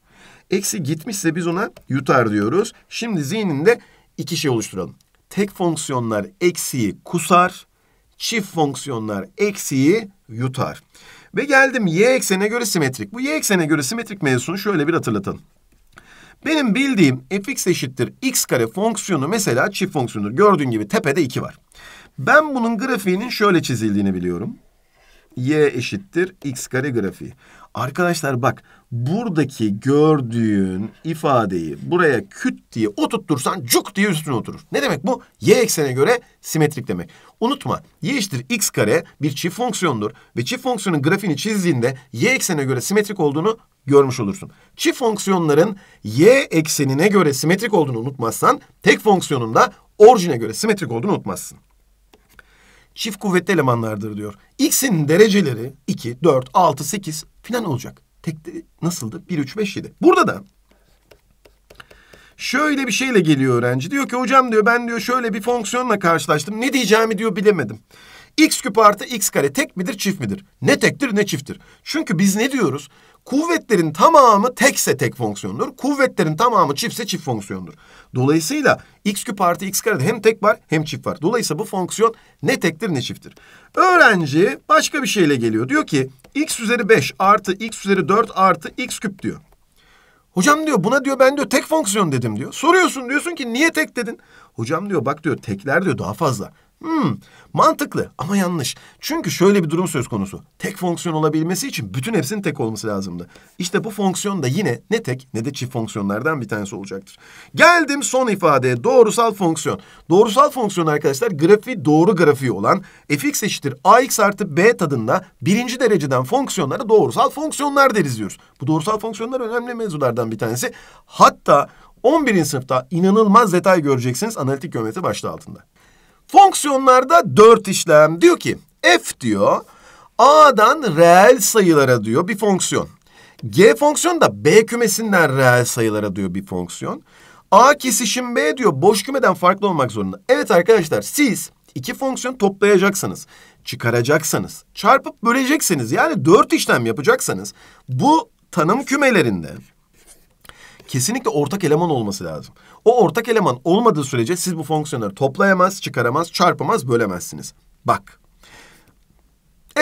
A: Eksi gitmişse biz ona yutar diyoruz. Şimdi zihninde iki şey oluşturalım. Tek fonksiyonlar eksiyi kusar, çift fonksiyonlar eksiyi yutar. Ve geldim y eksene göre simetrik. Bu y eksene göre simetrik mevzusunu şöyle bir hatırlatalım. Benim bildiğim fx eşittir x kare fonksiyonu mesela çift fonksiyondur. Gördüğün gibi tepede 2 var. Ben bunun grafiğinin şöyle çizildiğini biliyorum y eşittir x kare grafiği. Arkadaşlar bak buradaki gördüğün ifadeyi buraya küt diye oturtursan cuk diye üstüne oturur. Ne demek bu? Y eksene göre simetrik demek. Unutma y eşittir x kare bir çift fonksiyondur ve çift fonksiyonun grafiğini çizdiğinde y eksene göre simetrik olduğunu görmüş olursun. Çift fonksiyonların y eksenine göre simetrik olduğunu unutmazsan tek fonksiyonun da orijine göre simetrik olduğunu unutmazsın çift kuvvetli elemanlardır diyor. X'in dereceleri 2, 4, 6, 8 filan olacak. Tek de, nasıldı? 1, 3, 5, 7. Burada da şöyle bir şeyle geliyor öğrenci. Diyor ki hocam diyor ben diyor şöyle bir fonksiyonla karşılaştım. Ne diyeceğimi diyor bilemedim. X küp artı x kare tek midir çift midir? Ne tektir ne çifttir. Çünkü biz ne diyoruz? Kuvvetlerin tamamı tekse tek fonksiyondur. Kuvvetlerin tamamı çiftse çift fonksiyondur. Dolayısıyla x küp artı x karede hem tek var hem çift var. Dolayısıyla bu fonksiyon ne tektir ne çifttir. Öğrenci başka bir şeyle geliyor. Diyor ki x üzeri 5 artı x üzeri 4 artı x küp diyor. Hocam diyor buna diyor ben diyor tek fonksiyon dedim diyor. Soruyorsun diyorsun ki niye tek dedin? Hocam diyor bak diyor tekler diyor daha fazla. Hmm, mantıklı ama yanlış. Çünkü şöyle bir durum söz konusu. Tek fonksiyon olabilmesi için bütün hepsinin tek olması lazımdı. İşte bu fonksiyon da yine ne tek ne de çift fonksiyonlardan bir tanesi olacaktır. Geldim son ifadeye doğrusal fonksiyon. Doğrusal fonksiyon arkadaşlar grafiği doğru grafiği olan fx eşittir ax artı b tadında birinci dereceden fonksiyonlara doğrusal fonksiyonlar deriz diyoruz. Bu doğrusal fonksiyonlar önemli mevzulardan bir tanesi. Hatta 11. sınıfta inanılmaz detay göreceksiniz analitik geometri başlığı altında. Fonksiyonlarda dört işlem diyor ki f diyor a'dan reel sayılara diyor bir fonksiyon. G fonksiyon da b kümesinden reel sayılara diyor bir fonksiyon. A kesişim B diyor boş kümeden farklı olmak zorunda. Evet arkadaşlar siz iki fonksiyon toplayacaksınız, çıkaracaksınız çarpıp böleceksiniz yani dört işlem yapacaksanız bu tanım kümelerinde kesinlikle ortak eleman olması lazım. O ortak eleman olmadığı sürece siz bu fonksiyonları toplayamaz, çıkaramaz, çarpamaz, bölemezsiniz. Bak.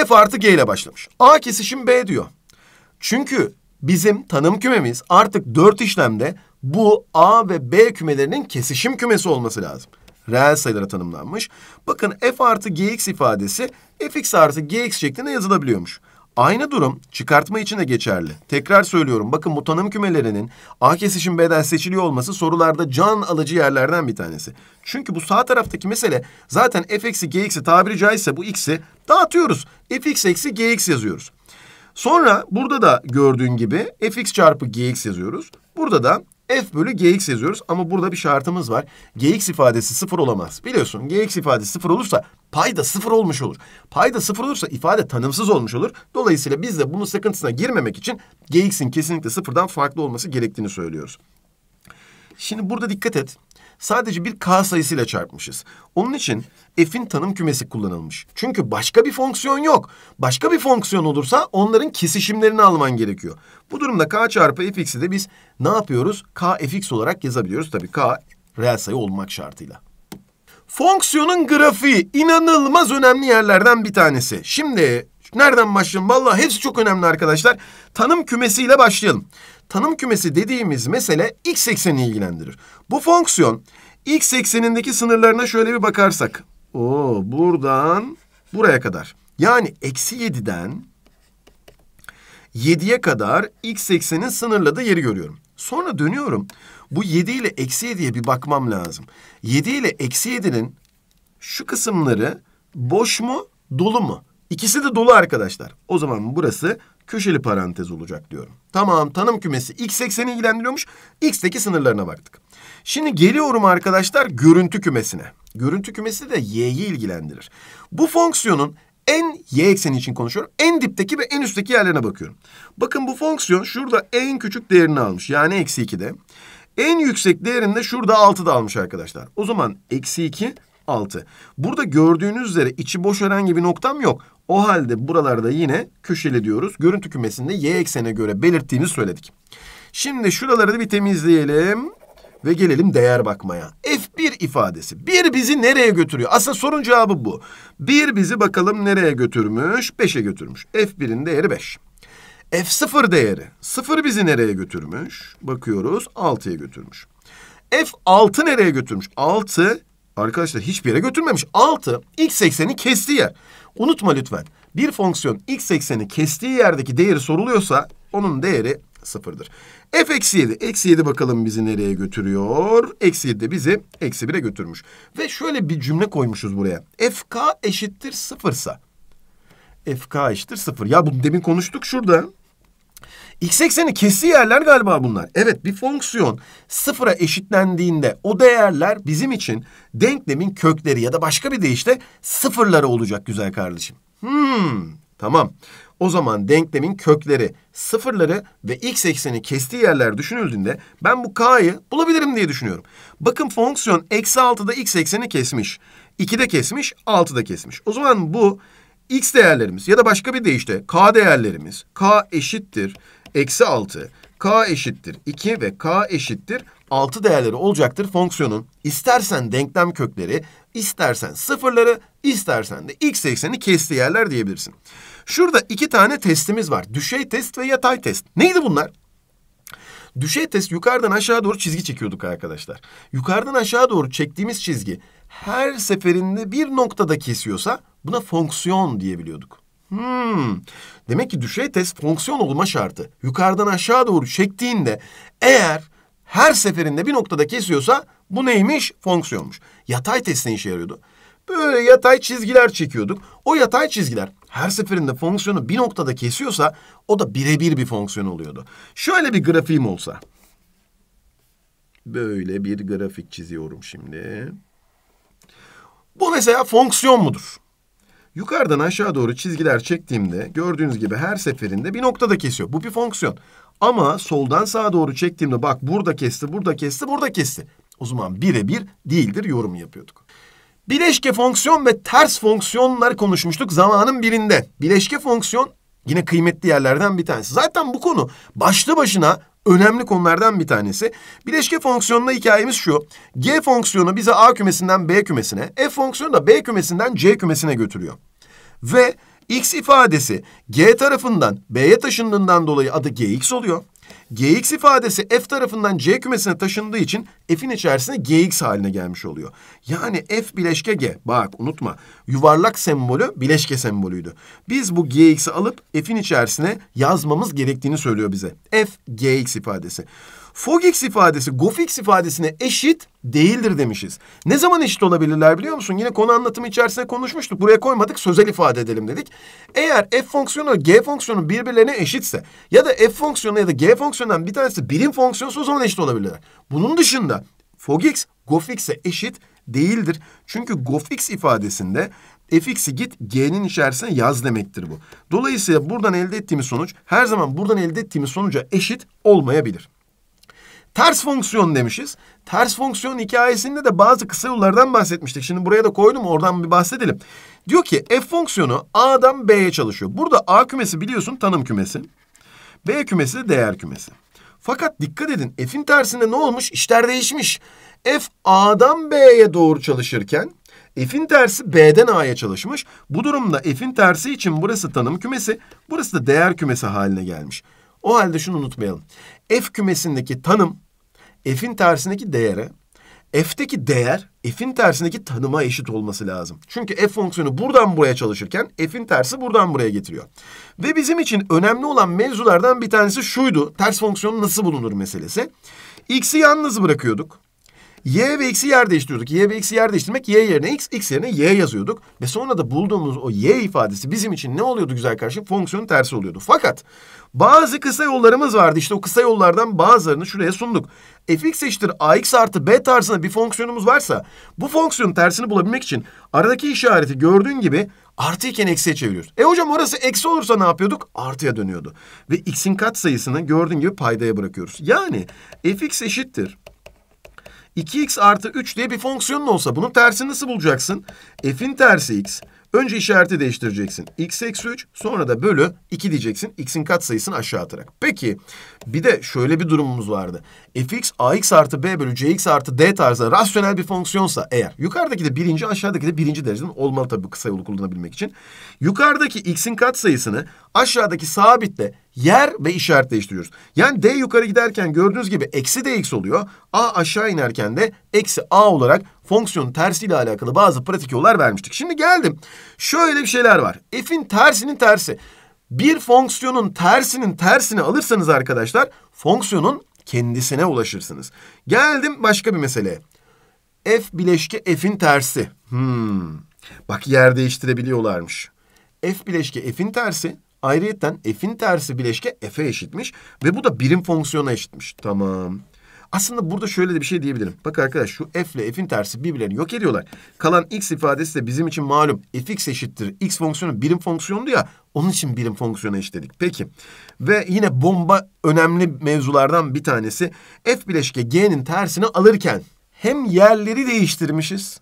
A: F artı G ile başlamış. A kesişim B diyor. Çünkü bizim tanım kümemiz artık dört işlemde bu A ve B kümelerinin kesişim kümesi olması lazım. Reel sayılara tanımlanmış. Bakın f artı gx ifadesi fx artı gx şeklinde yazılabiliyormuş. Aynı durum çıkartma için de geçerli. Tekrar söylüyorum bakın bu tanım kümelerinin A kesişim B'den seçiliyor olması sorularda can alıcı yerlerden bir tanesi. Çünkü bu sağ taraftaki mesele zaten f eksi x tabiri caizse bu x'i dağıtıyoruz. F x eksi x yazıyoruz. Sonra burada da gördüğün gibi f x çarpı g x yazıyoruz. Burada da f bölü gx yazıyoruz ama burada bir şartımız var. gx ifadesi sıfır olamaz. Biliyorsun gx ifadesi sıfır olursa payda sıfır olmuş olur. Payda sıfır olursa ifade tanımsız olmuş olur. Dolayısıyla biz de bunun sıkıntısına girmemek için gx'in kesinlikle sıfırdan farklı olması gerektiğini söylüyoruz. Şimdi burada dikkat et sadece bir k sayısıyla çarpmışız. Onun için f'in tanım kümesi kullanılmış. Çünkü başka bir fonksiyon yok. Başka bir fonksiyon olursa onların kesişimlerini alman gerekiyor. Bu durumda k çarpı fx'i de biz ne yapıyoruz? k fx olarak yazabiliyoruz. Tabii k reel sayı olmak şartıyla. Fonksiyonun grafiği inanılmaz önemli yerlerden bir tanesi. Şimdi nereden başlayalım? Vallahi hepsi çok önemli arkadaşlar. Tanım kümesiyle başlayalım tanım kümesi dediğimiz mesele x eksenini ilgilendirir. Bu fonksiyon x eksenindeki sınırlarına şöyle bir bakarsak. Oo, buradan buraya kadar. Yani eksi 7'den 7'ye kadar x eksenin sınırladığı yeri görüyorum. Sonra dönüyorum. Bu 7 ile eksi 7'ye bir bakmam lazım. 7 ile eksi 7'nin şu kısımları boş mu, dolu mu? İkisi de dolu arkadaşlar. O zaman burası köşeli parantez olacak diyorum. Tamam tanım kümesi x ekseni ilgilendiriyormuş. X'teki sınırlarına baktık. Şimdi geliyorum arkadaşlar görüntü kümesine. Görüntü kümesi de y'yi ilgilendirir. Bu fonksiyonun en y ekseni için konuşuyorum. En dipteki ve en üstteki yerlerine bakıyorum. Bakın bu fonksiyon şurada en küçük değerini almış. Yani eksi 2'de. En yüksek değerinde şurada 6'da almış arkadaşlar. O zaman eksi 2, 6. Burada gördüğünüz üzere içi boş herhangi bir noktam yok. O halde buralarda yine köşeli diyoruz. Görüntü kümesinde y eksene göre belirttiğini söyledik. Şimdi şuraları da bir temizleyelim ve gelelim değer bakmaya. F1 ifadesi. Bir bizi nereye götürüyor? Aslında sorun cevabı bu. Bir bizi bakalım nereye götürmüş? 5'e götürmüş. F1'in değeri 5. F0 değeri. 0 bizi nereye götürmüş? Bakıyoruz 6'ya götürmüş. F6 nereye götürmüş? 6 arkadaşlar hiçbir yere götürmemiş. 6 x ekseni kesti yer. Unutma lütfen. Bir fonksiyon x ekseni kestiği yerdeki değeri soruluyorsa onun değeri sıfırdır. f eksi 7. Eksi 7 bakalım bizi nereye götürüyor? Eksi 7 de bizi eksi 1'e götürmüş. Ve şöyle bir cümle koymuşuz buraya. fk eşittir sıfırsa. fk eşittir sıfır. Ya bunu demin konuştuk şurada. X ekseni kesti yerler galiba bunlar. Evet bir fonksiyon sıfıra eşitlendiğinde o değerler bizim için denklemin kökleri ya da başka bir deyişle sıfırları olacak güzel kardeşim. Hmm tamam. O zaman denklemin kökleri, sıfırları ve x ekseni kestiği yerler düşünüldüğünde ben bu k'yı bulabilirim diye düşünüyorum. Bakın fonksiyon eksi 6'da x ekseni kesmiş. 2'de kesmiş, 6'da kesmiş. O zaman bu x değerlerimiz ya da başka bir deyişle k değerlerimiz k eşittir eksi 6. K eşittir 2 ve K eşittir 6 değerleri olacaktır fonksiyonun. İstersen denklem kökleri, istersen sıfırları, istersen de x ekseni kestiği yerler diyebilirsin. Şurada iki tane testimiz var. Düşey test ve yatay test. Neydi bunlar? Düşey test yukarıdan aşağı doğru çizgi çekiyorduk arkadaşlar. Yukarıdan aşağı doğru çektiğimiz çizgi her seferinde bir noktada kesiyorsa buna fonksiyon diyebiliyorduk. Hmm. Demek ki düşey test fonksiyon olma şartı. Yukarıdan aşağı doğru çektiğinde eğer her seferinde bir noktada kesiyorsa bu neymiş? Fonksiyonmuş. Yatay testin ne işe yarıyordu? Böyle yatay çizgiler çekiyorduk. O yatay çizgiler her seferinde fonksiyonu bir noktada kesiyorsa o da birebir bir fonksiyon oluyordu. Şöyle bir grafiğim olsa. Böyle bir grafik çiziyorum şimdi. Bu mesela fonksiyon mudur? Yukarıdan aşağı doğru çizgiler çektiğimde gördüğünüz gibi her seferinde bir noktada kesiyor. Bu bir fonksiyon. Ama soldan sağa doğru çektiğimde bak burada kesti, burada kesti, burada kesti. O zaman birebir değildir yorum yapıyorduk. Bileşke fonksiyon ve ters fonksiyonlar konuşmuştuk zamanın birinde. Bileşke fonksiyon yine kıymetli yerlerden bir tanesi. Zaten bu konu başlı başına önemli konulardan bir tanesi. Bileşke fonksiyonunda hikayemiz şu. G fonksiyonu bize A kümesinden B kümesine, F fonksiyonu da B kümesinden C kümesine götürüyor. Ve x ifadesi G tarafından B'ye taşındığından dolayı adı Gx oluyor. Gx ifadesi f tarafından c kümesine taşındığı için f'in içerisine gx haline gelmiş oluyor. Yani f bileşke g. Bak unutma yuvarlak sembolü bileşke sembolüydü. Biz bu gx'i alıp f'in içerisine yazmamız gerektiğini söylüyor bize. f gx ifadesi. Fogix ifadesi Gofix ifadesine eşit değildir demişiz. Ne zaman eşit olabilirler biliyor musun? Yine konu anlatımı içerisinde konuşmuştuk. Buraya koymadık sözel ifade edelim dedik. Eğer f fonksiyonu g fonksiyonu birbirlerine eşitse ya da f fonksiyonu ya da g fonksiyonundan bir tanesi birim fonksiyonsa o zaman eşit olabilirler. Bunun dışında Fogix Gofix'e eşit değildir. Çünkü Gofix ifadesinde fx'i git g'nin içerisine yaz demektir bu. Dolayısıyla buradan elde ettiğimiz sonuç her zaman buradan elde ettiğimiz sonuca eşit olmayabilir. Ters fonksiyon demişiz. Ters fonksiyon hikayesinde de bazı kısa yollardan bahsetmiştik. Şimdi buraya da koydum oradan bir bahsedelim. Diyor ki f fonksiyonu A'dan B'ye çalışıyor. Burada A kümesi biliyorsun tanım kümesi. B kümesi de değer kümesi. Fakat dikkat edin f'in tersinde ne olmuş? İşler değişmiş. F A'dan B'ye doğru çalışırken f'in tersi B'den A'ya çalışmış. Bu durumda f'in tersi için burası tanım kümesi, burası da değer kümesi haline gelmiş. O halde şunu unutmayalım. F kümesindeki tanım f'in tersindeki değere f'teki değer f'in tersindeki tanıma eşit olması lazım. Çünkü f fonksiyonu buradan buraya çalışırken f'in tersi buradan buraya getiriyor. Ve bizim için önemli olan mevzulardan bir tanesi şuydu. Ters fonksiyon nasıl bulunur meselesi. x'i yalnız bırakıyorduk. Y ve X'i yer değiştiriyorduk. Y ve X'i yer değiştirmek Y yerine X, X yerine Y yazıyorduk. Ve sonra da bulduğumuz o Y ifadesi bizim için ne oluyordu güzel kardeşim? Fonksiyonun tersi oluyordu. Fakat bazı kısa yollarımız vardı. İşte o kısa yollardan bazılarını şuraya sunduk. fx eşittir ax artı b tarzında bir fonksiyonumuz varsa bu fonksiyonun tersini bulabilmek için aradaki işareti gördüğün gibi artı iken eksiye çeviriyoruz. E hocam orası eksi olursa ne yapıyorduk? Artıya dönüyordu. Ve x'in kat sayısını gördüğün gibi paydaya bırakıyoruz. Yani fx eşittir 2x artı 3 diye bir fonksiyonun olsa bunun tersini nasıl bulacaksın? F'in tersi x. Önce işareti değiştireceksin. x eksi 3 sonra da bölü 2 diyeceksin. x'in kat sayısını aşağı atarak. Peki bir de şöyle bir durumumuz vardı. fx ax artı b bölü cx artı d tarzı rasyonel bir fonksiyonsa eğer. Yukarıdaki de birinci aşağıdaki de birinci dereceden olmalı tabii kısa yolu kullanabilmek için. Yukarıdaki x'in kat sayısını aşağıdaki sabitle yer ve işaret değiştiriyoruz. Yani D yukarı giderken gördüğünüz gibi eksi dx oluyor. A aşağı inerken de eksi A olarak fonksiyonun tersiyle alakalı bazı pratik yollar vermiştik. Şimdi geldim. Şöyle bir şeyler var. F'in tersinin tersi. Bir fonksiyonun tersinin tersini alırsanız arkadaşlar fonksiyonun kendisine ulaşırsınız. Geldim başka bir meseleye. F bileşke F'in tersi. Hmm. Bak yer değiştirebiliyorlarmış. F bileşke F'in tersi Ayrıyeten f'in tersi bileşke f'e eşitmiş ve bu da birim fonksiyona eşitmiş. Tamam. Aslında burada şöyle de bir şey diyebilirim. Bak arkadaş şu f ile f'in tersi birbirlerini yok ediyorlar. Kalan x ifadesi de bizim için malum fx eşittir. x fonksiyonu birim fonksiyondu ya onun için birim fonksiyona eşitledik. Peki ve yine bomba önemli mevzulardan bir tanesi. f bileşke g'nin tersini alırken hem yerleri değiştirmişiz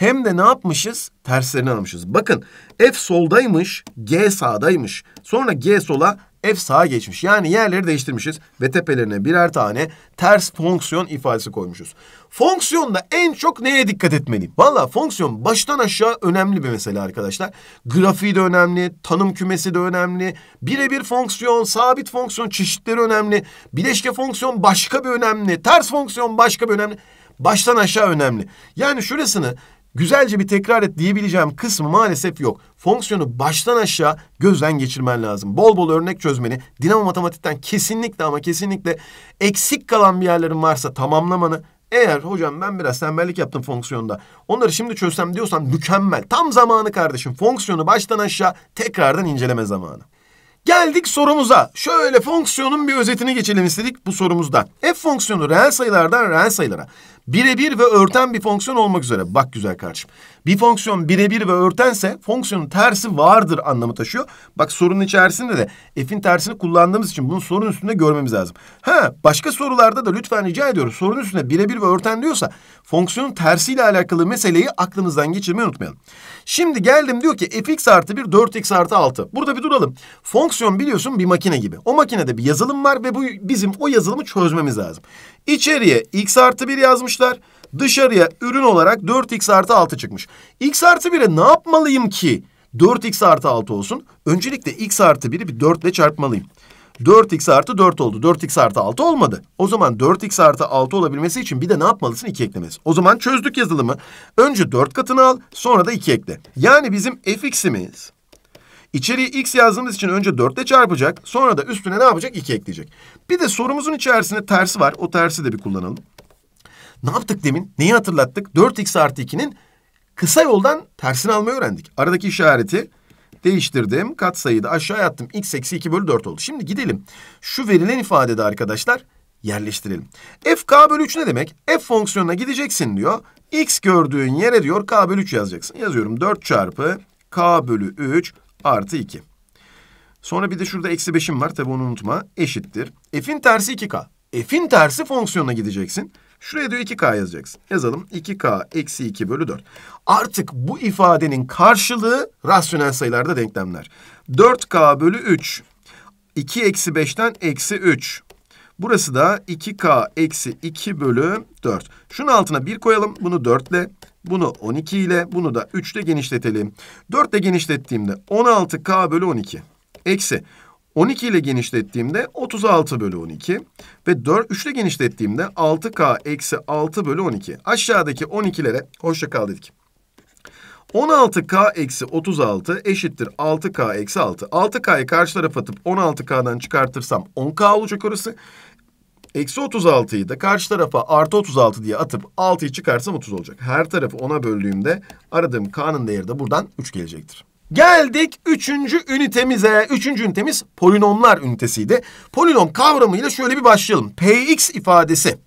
A: hem de ne yapmışız? Terslerini almışız. Bakın F soldaymış, G sağdaymış. Sonra G sola, F sağa geçmiş. Yani yerleri değiştirmişiz ve tepelerine birer tane ters fonksiyon ifadesi koymuşuz. Fonksiyonda en çok neye dikkat etmeliyim? Valla fonksiyon baştan aşağı önemli bir mesele arkadaşlar. Grafiği de önemli, tanım kümesi de önemli. Birebir fonksiyon, sabit fonksiyon çeşitleri önemli. Bileşke fonksiyon başka bir önemli. Ters fonksiyon başka bir önemli. Baştan aşağı önemli. Yani şurasını güzelce bir tekrar et diyebileceğim kısmı maalesef yok. Fonksiyonu baştan aşağı gözden geçirmen lazım. Bol bol örnek çözmeni, dinamo matematikten kesinlikle ama kesinlikle eksik kalan bir yerlerin varsa tamamlamanı eğer hocam ben biraz tembellik yaptım fonksiyonda. Onları şimdi çözsem diyorsan mükemmel. Tam zamanı kardeşim. Fonksiyonu baştan aşağı tekrardan inceleme zamanı. Geldik sorumuza. Şöyle fonksiyonun bir özetini geçelim istedik bu sorumuzda. F fonksiyonu reel sayılardan reel sayılara birebir ve örten bir fonksiyon olmak üzere. Bak güzel kardeşim. Bir fonksiyon birebir ve örtense fonksiyonun tersi vardır anlamı taşıyor. Bak sorunun içerisinde de f'in tersini kullandığımız için bunu sorunun üstünde görmemiz lazım. Ha başka sorularda da lütfen rica ediyorum sorunun üstünde birebir ve örten diyorsa fonksiyonun tersiyle alakalı meseleyi aklınızdan geçirmeyi unutmayalım. Şimdi geldim diyor ki fx artı 1 4x artı 6. Burada bir duralım. Fonksiyon biliyorsun bir makine gibi. O makinede bir yazılım var ve bu bizim o yazılımı çözmemiz lazım. İçeriye x artı 1 yazmışlar dışarıya ürün olarak 4x artı 6 çıkmış. x artı 1'e ne yapmalıyım ki 4x artı 6 olsun? Öncelikle x artı 1'i bir 4 ile çarpmalıyım. 4x artı 4 oldu. 4x artı 6 olmadı. O zaman 4x artı 6 olabilmesi için bir de ne yapmalısın? 2 eklemelisin. O zaman çözdük yazılımı. Önce 4 katını al, sonra da 2 ekle. Yani bizim fx'imiz içeriye x yazdığımız için önce 4 ile çarpacak, sonra da üstüne ne yapacak? 2 ekleyecek. Bir de sorumuzun içerisinde tersi var. O tersi de bir kullanalım. Ne yaptık demin? Neyi hatırlattık? 4x artı 2'nin kısa yoldan tersini almayı öğrendik. Aradaki işareti değiştirdim. Katsayıyı da aşağıya attım. x eksi 2 bölü 4 oldu. Şimdi gidelim. Şu verilen ifadede arkadaşlar yerleştirelim. Fk bölü 3 ne demek? f fonksiyonuna gideceksin diyor. x gördüğün yere diyor k bölü 3 yazacaksın. Yazıyorum 4 çarpı k bölü 3 artı 2. Sonra bir de şurada eksi 5'im var. Tabi onu unutma. Eşittir. f'in tersi 2k. f'in tersi fonksiyonuna gideceksin. Şuraya diyor 2K yazacaksın. Yazalım 2K eksi 2 bölü 4. Artık bu ifadenin karşılığı rasyonel sayılarda denklemler. 4K bölü 3. 2 eksi 5'ten eksi 3. Burası da 2K eksi 2 bölü 4. Şunun altına 1 koyalım. Bunu 4 ile, bunu 12 ile, bunu da 3 ile genişletelim. 4 ile genişlettiğimde 16K bölü 12. Eksi 12 ile genişlettiğimde 36 bölü 12 ve 4, 3 ile genişlettiğimde 6K eksi 6 bölü 12. Aşağıdaki 12'lere hoşça kal dedik. 16K eksi 36 eşittir 6K eksi 6. 6K'yı karşı tarafa atıp 16K'dan çıkartırsam 10K olacak orası. Eksi 36'yı da karşı tarafa artı 36 diye atıp 6'yı çıkarsam 30 olacak. Her tarafı 10'a böldüğümde aradığım K'nın değeri de buradan 3 gelecektir. Geldik üçüncü ünitemize. Üçüncü ünitemiz polinomlar ünitesiydi. Polinom kavramıyla şöyle bir başlayalım. Px ifadesi.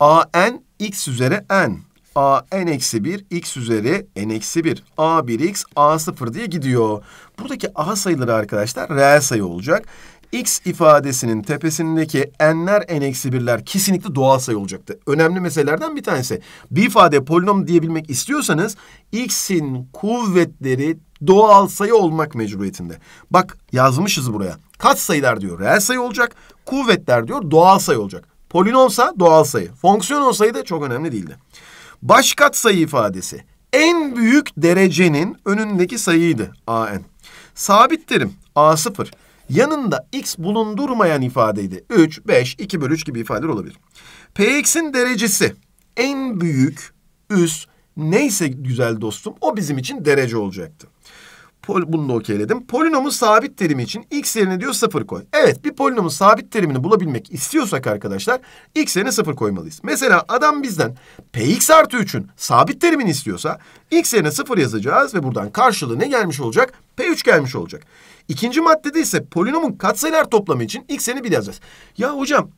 A: a n x üzeri n. a n eksi 1, x üzeri n eksi 1. a 1x, a 0 diye gidiyor. Buradaki a sayıları arkadaşlar reel sayı olacak x ifadesinin tepesindeki n'ler n-1'ler eksi kesinlikle doğal sayı olacaktı. Önemli meselelerden bir tanesi. Bir ifade polinom diyebilmek istiyorsanız x'in kuvvetleri doğal sayı olmak mecburiyetinde. Bak yazmışız buraya. Kat sayılar diyor reel sayı olacak. Kuvvetler diyor doğal sayı olacak. Polinomsa doğal sayı. Fonksiyon olsaydı da çok önemli değildi. Baş kat sayı ifadesi en büyük derecenin önündeki sayıydı AN. Sabit terim a sıfır yanında x bulundurmayan ifadeydi. 3, 5, 2 bölü 3 gibi ifadeler olabilir. Px'in derecesi en büyük üs neyse güzel dostum o bizim için derece olacaktı. Pol, bunu da okeyledim. Polinomun sabit terimi için x yerine diyor sıfır koy. Evet bir polinomun sabit terimini bulabilmek istiyorsak arkadaşlar x yerine sıfır koymalıyız. Mesela adam bizden px artı 3'ün sabit terimini istiyorsa x yerine sıfır yazacağız ve buradan karşılığı ne gelmiş olacak? p3 gelmiş olacak. İkinci maddede ise polinomun katsayılar toplamı için x yerine bir yazacağız. Ya hocam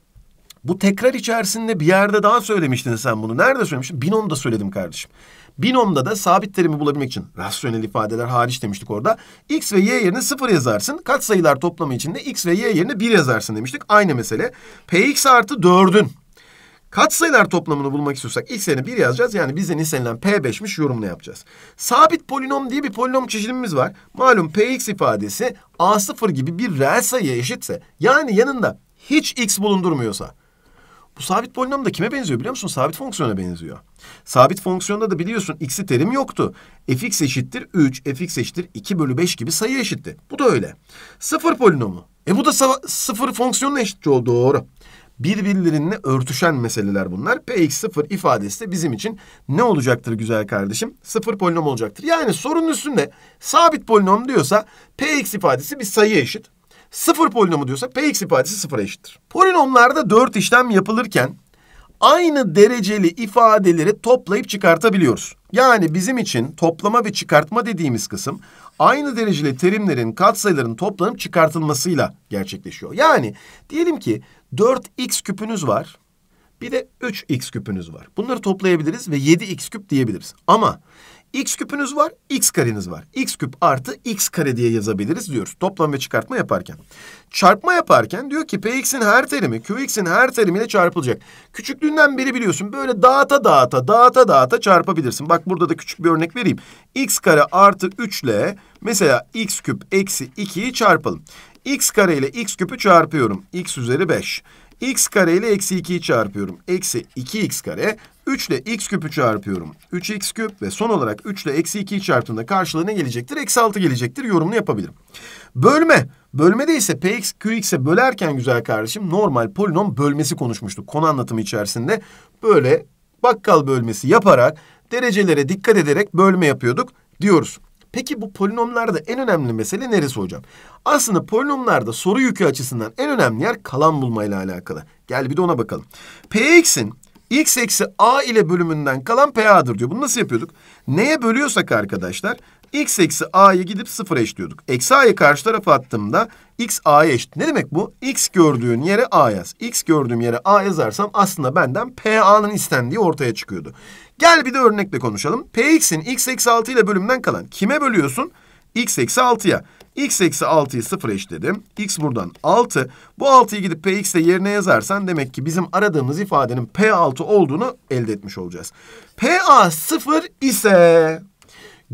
A: bu tekrar içerisinde bir yerde daha söylemiştin sen bunu. Nerede söylemiştin? Binom'da söyledim kardeşim. Binomda da sabit terimi bulabilmek için rasyonel ifadeler hariç demiştik orada. X ve Y yerine sıfır yazarsın. Kat sayılar toplamı içinde X ve Y yerine bir yazarsın demiştik. Aynı mesele. Px artı 4'ün sayılar toplamını bulmak istiyorsak ilk sene 1 yazacağız. Yani bizden istenilen P5'miş yorumunu yapacağız. Sabit polinom diye bir polinom çeşidimiz var. Malum Px ifadesi A0 gibi bir reel sayıya eşitse yani yanında hiç x bulundurmuyorsa bu sabit polinom da kime benziyor biliyor musun? Sabit fonksiyona benziyor. Sabit fonksiyonda da biliyorsun x'i terim yoktu. fx eşittir 3, fx eşittir 2 bölü 5 gibi sayı eşitti. Bu da öyle. Sıfır polinomu. E bu da sıfır fonksiyonuna eşit oldu. Doğru. Birbirlerine örtüşen meseleler bunlar. Px0 ifadesi de bizim için ne olacaktır güzel kardeşim? Sıfır polinom olacaktır. Yani sorunun üstünde sabit polinom diyorsa Px ifadesi bir sayı eşit. Sıfır polinomu diyorsa px ifadesi sıfıra eşittir. Polinomlarda dört işlem yapılırken aynı dereceli ifadeleri toplayıp çıkartabiliyoruz. Yani bizim için toplama ve çıkartma dediğimiz kısım aynı dereceli terimlerin katsayıların toplanıp çıkartılmasıyla gerçekleşiyor. Yani diyelim ki 4x küpünüz var. Bir de 3x küpünüz var. Bunları toplayabiliriz ve 7x küp diyebiliriz. Ama x küpünüz var, x kareniz var. x küp artı x kare diye yazabiliriz diyoruz. Toplam ve çıkartma yaparken. Çarpma yaparken diyor ki px'in her terimi qx'in her terimiyle çarpılacak. Küçüklüğünden beri biliyorsun böyle dağıta dağıta dağıta dağıta çarpabilirsin. Bak burada da küçük bir örnek vereyim. x kare artı 3 ile mesela x küp eksi 2'yi çarpalım. x kare ile x küpü çarpıyorum. x üzeri 5. 5 x kare ile eksi 2'yi çarpıyorum. Eksi 2x kare. 3 ile x küpü çarpıyorum. 3x küp ve son olarak 3 ile eksi 2'yi çarptığımda karşılığı ne gelecektir? Eksi 6 gelecektir. Yorumunu yapabilirim. Bölme. Bölmede ise px, qx'e bölerken güzel kardeşim normal polinom bölmesi konuşmuştuk. Konu anlatımı içerisinde böyle bakkal bölmesi yaparak derecelere dikkat ederek bölme yapıyorduk diyoruz. Peki bu polinomlarda en önemli mesele neresi hocam? Aslında polinomlarda soru yükü açısından en önemli yer kalan bulmayla alakalı. Gel bir de ona bakalım. Px'in x eksi a ile bölümünden kalan pa'dır diyor. Bunu nasıl yapıyorduk? Neye bölüyorsak arkadaşlar x eksi a'yı gidip sıfır eşliyorduk. Eksi a'yı karşı tarafa attığımda x a'ya eşit. Ne demek bu? x gördüğün yere a yaz. x gördüğüm yere a yazarsam aslında benden pa'nın istendiği ortaya çıkıyordu. Gel bir de örnekle konuşalım. Px'in x eksi 6 ile bölümden kalan kime bölüyorsun? x eksi 6'ya. x eksi 6'yı 0 eşledim. x buradan 6. Bu 6'yı gidip px de yerine yazarsan demek ki bizim aradığımız ifadenin p6 olduğunu elde etmiş olacağız. pa 0 ise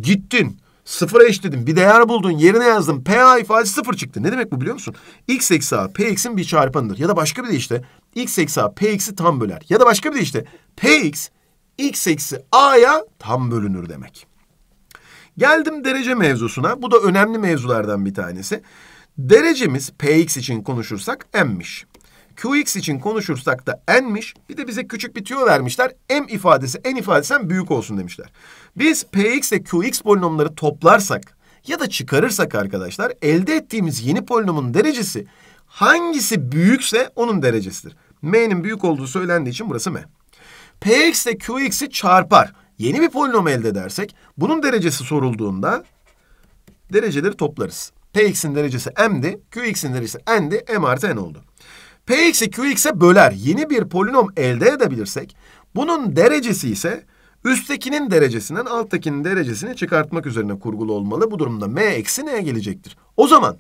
A: gittin. Sıfıra eşitledin. Bir değer buldun. Yerine yazdın. PA ifadesi sıfır çıktı. Ne demek bu biliyor musun? X eksi A PX'in bir çarpanıdır. Ya da başka bir de işte X eksi A PX'i tam böler. Ya da başka bir de işte PX x eksi a'ya tam bölünür demek. Geldim derece mevzusuna. Bu da önemli mevzulardan bir tanesi. Derecemiz px için konuşursak m'miş. Qx için konuşursak da n'miş. Bir de bize küçük bir tüyo vermişler. M ifadesi n ifadesen büyük olsun demişler. Biz px ile qx polinomları toplarsak ya da çıkarırsak arkadaşlar elde ettiğimiz yeni polinomun derecesi hangisi büyükse onun derecesidir. M'nin büyük olduğu söylendiği için burası M. Px ile Qx'i çarpar. Yeni bir polinom elde edersek bunun derecesi sorulduğunda dereceleri toplarız. Px'in derecesi m'di, Qx'in derecesi n'di, m artı n oldu. Px'i Qx'e böler yeni bir polinom elde edebilirsek bunun derecesi ise üsttekinin derecesinden alttakinin derecesini çıkartmak üzerine kurgulu olmalı. Bu durumda m eksi n gelecektir. O zaman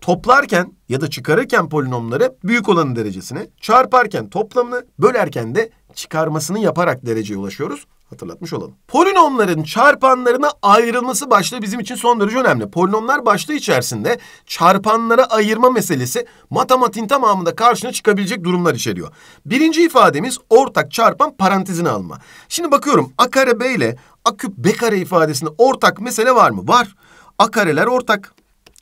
A: toplarken ya da çıkarırken polinomları büyük olanın derecesini, çarparken toplamını, bölerken de çıkarmasını yaparak dereceye ulaşıyoruz. Hatırlatmış olalım. Polinomların çarpanlarına ayrılması başta bizim için son derece önemli. Polinomlar başta içerisinde çarpanlara ayırma meselesi matematiğin tamamında karşına çıkabilecek durumlar içeriyor. Birinci ifademiz ortak çarpan parantezini alma. Şimdi bakıyorum a kare b ile a küp b kare ifadesinde ortak mesele var mı? Var. A kareler ortak.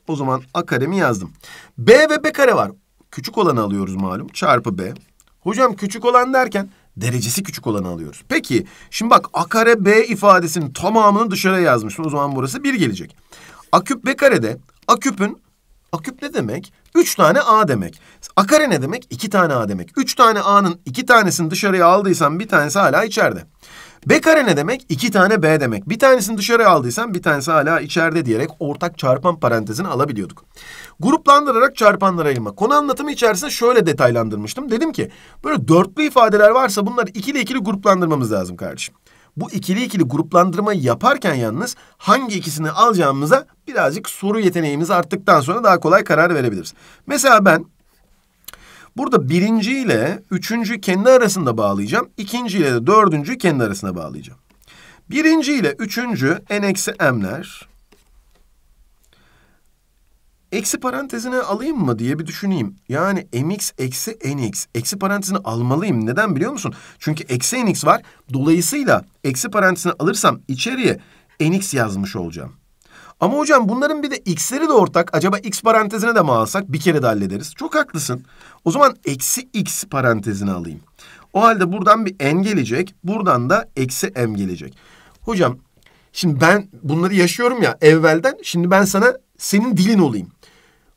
A: O zaman a karemi yazdım. B ve b kare var. Küçük olanı alıyoruz malum. Çarpı b. Hocam küçük olan derken derecesi küçük olanı alıyoruz. Peki şimdi bak a kare b ifadesinin tamamını dışarıya yazmışsın. O zaman burası bir gelecek. A küp b kare de a küpün a küp ne demek? Üç tane a demek. A kare ne demek? İki tane a demek. Üç tane a'nın iki tanesini dışarıya aldıysam bir tanesi hala içeride. B kare ne demek? İki tane B demek. Bir tanesini dışarı aldıysan bir tanesi hala içeride diyerek ortak çarpan parantezini alabiliyorduk. Gruplandırarak çarpanlara ayırma. Konu anlatımı içerisinde şöyle detaylandırmıştım. Dedim ki böyle dörtlü ifadeler varsa bunları ikili ikili gruplandırmamız lazım kardeşim. Bu ikili ikili gruplandırmayı yaparken yalnız hangi ikisini alacağımıza birazcık soru yeteneğimiz arttıktan sonra daha kolay karar verebiliriz. Mesela ben Burada birinci ile üçüncü kendi arasında bağlayacağım. İkinci ile de dördüncü kendi arasında bağlayacağım. Birinci ile üçüncü n eksi m'ler. Eksi parantezine alayım mı diye bir düşüneyim. Yani mx eksi nx. Eksi parantezini almalıyım. Neden biliyor musun? Çünkü eksi nx var. Dolayısıyla eksi parantezini alırsam içeriye nx yazmış olacağım. Ama hocam bunların bir de x'leri de ortak. Acaba x parantezine de mi alsak? Bir kere de hallederiz. Çok haklısın. O zaman eksi x parantezini alayım. O halde buradan bir n gelecek. Buradan da eksi m gelecek. Hocam şimdi ben bunları yaşıyorum ya evvelden. Şimdi ben sana senin dilin olayım.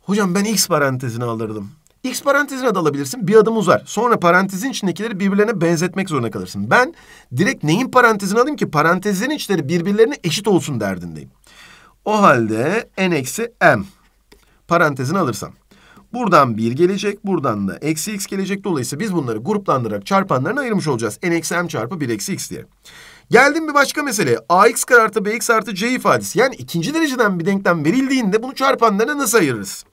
A: Hocam ben x parantezini alırdım. X parantezine de alabilirsin. Bir adım uzar. Sonra parantezin içindekileri birbirlerine benzetmek zorunda kalırsın. Ben direkt neyin parantezini alayım ki parantezlerin içleri birbirlerine eşit olsun derdindeyim. O halde n eksi m parantezini alırsam. Buradan 1 gelecek, buradan da eksi x gelecek. Dolayısıyla biz bunları gruplandırarak çarpanlarına ayırmış olacağız. n eksi m çarpı 1 eksi x diye. Geldim bir başka mesele ax kare artı bx artı c ifadesi. Yani ikinci dereceden bir denklem verildiğinde bunu çarpanlarına nasıl ayırırız?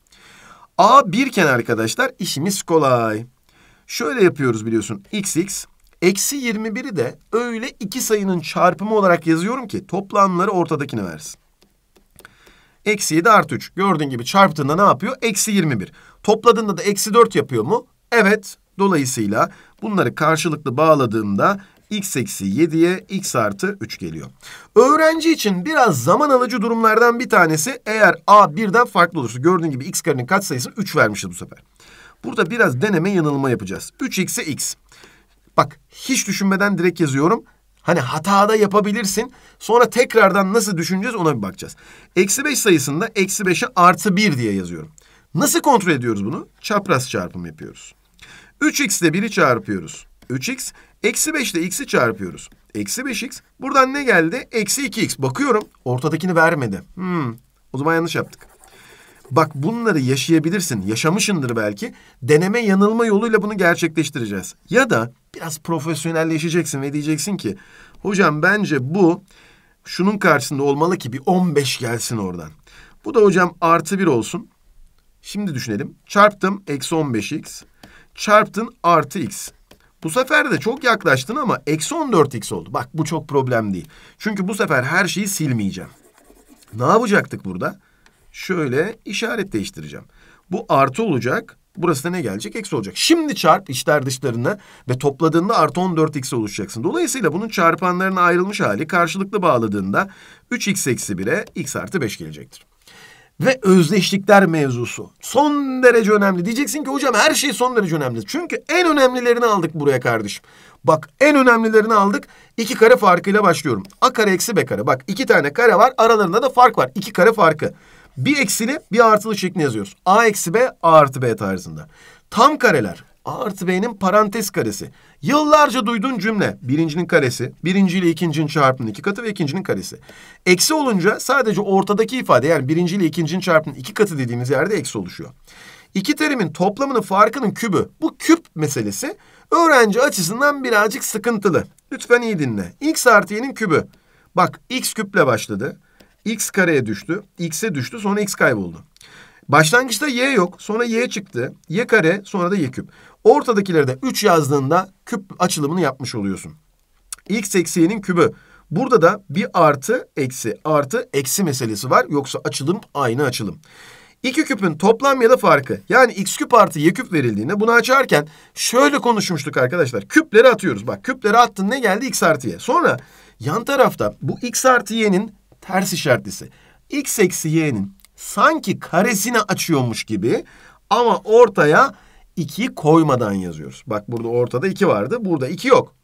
A: a birken arkadaşlar işimiz kolay. Şöyle yapıyoruz biliyorsun. xx eksi 21'i de öyle iki sayının çarpımı olarak yazıyorum ki toplamları ortadakini versin. Eksi 7 artı 3. Gördüğün gibi çarptığında ne yapıyor? Eksi 21. Topladığında da eksi 4 yapıyor mu? Evet. Dolayısıyla bunları karşılıklı bağladığımda x eksi 7'ye x artı 3 geliyor. Öğrenci için biraz zaman alıcı durumlardan bir tanesi eğer a birden farklı olursa. Gördüğün gibi x karenin katsayısını 3 vermişiz bu sefer. Burada biraz deneme yanılma yapacağız. 3x'e x. Bak hiç düşünmeden direkt yazıyorum. Hani hatada yapabilirsin. Sonra tekrardan nasıl düşüneceğiz ona bir bakacağız. Eksi beş sayısında eksi beşe artı bir diye yazıyorum. Nasıl kontrol ediyoruz bunu? Çapraz çarpım yapıyoruz. 3x ile 1'i çarpıyoruz. 3x. Eksi 5 ile x'i çarpıyoruz. Eksi 5x. Buradan ne geldi? Eksi 2x. Bakıyorum. Ortadakini vermedi. Hmm. O zaman yanlış yaptık. Bak bunları yaşayabilirsin, yaşamışındır belki. Deneme yanılma yoluyla bunu gerçekleştireceğiz. Ya da biraz profesyonelleşeceksin ve diyeceksin ki... ...hocam bence bu şunun karşısında olmalı ki bir 15 gelsin oradan. Bu da hocam artı bir olsun. Şimdi düşünelim. Çarptım eksi 15x. Çarptın artı x. Bu sefer de çok yaklaştın ama eksi 14x oldu. Bak bu çok problem değil. Çünkü bu sefer her şeyi silmeyeceğim. Ne yapacaktık burada? şöyle işaret değiştireceğim. Bu artı olacak. Burası da ne gelecek? Eksi olacak. Şimdi çarp içler dışlarını ve topladığında artı 14x oluşacaksın. Dolayısıyla bunun çarpanlarına ayrılmış hali karşılıklı bağladığında 3x eksi 1'e x artı 5 gelecektir. Ve özdeşlikler mevzusu. Son derece önemli. Diyeceksin ki hocam her şey son derece önemli. Çünkü en önemlilerini aldık buraya kardeşim. Bak en önemlilerini aldık. İki kare farkıyla başlıyorum. A kare eksi B kare. Bak iki tane kare var. Aralarında da fark var. İki kare farkı. Bir eksili bir artılı şeklinde yazıyoruz. A eksi B, A artı B tarzında. Tam kareler. A artı B'nin parantez karesi. Yıllarca duyduğun cümle. Birincinin karesi, birinci ile ikincinin çarpımının iki katı ve ikincinin karesi. Eksi olunca sadece ortadaki ifade yani birinci ile ikincinin çarpımının iki katı dediğimiz yerde eksi oluşuyor. İki terimin toplamının farkının kübü. Bu küp meselesi öğrenci açısından birazcık sıkıntılı. Lütfen iyi dinle. X artı y'nin kübü. Bak x küple başladı x kareye düştü. x'e düştü sonra x kayboldu. Başlangıçta y yok. Sonra y çıktı. y kare sonra da y küp. Ortadakilerde de 3 yazdığında küp açılımını yapmış oluyorsun. x eksi y'nin kübü. Burada da bir artı eksi artı eksi meselesi var. Yoksa açılım aynı açılım. İki küpün toplam ya da farkı yani x küp artı y küp verildiğinde bunu açarken şöyle konuşmuştuk arkadaşlar. Küpleri atıyoruz. Bak küpleri attın ne geldi x artı y. Sonra yan tarafta bu x artı y'nin ters işaretlisi. X eksi y'nin sanki karesini açıyormuş gibi ama ortaya 2'yi koymadan yazıyoruz. Bak burada ortada 2 vardı. Burada 2 yok.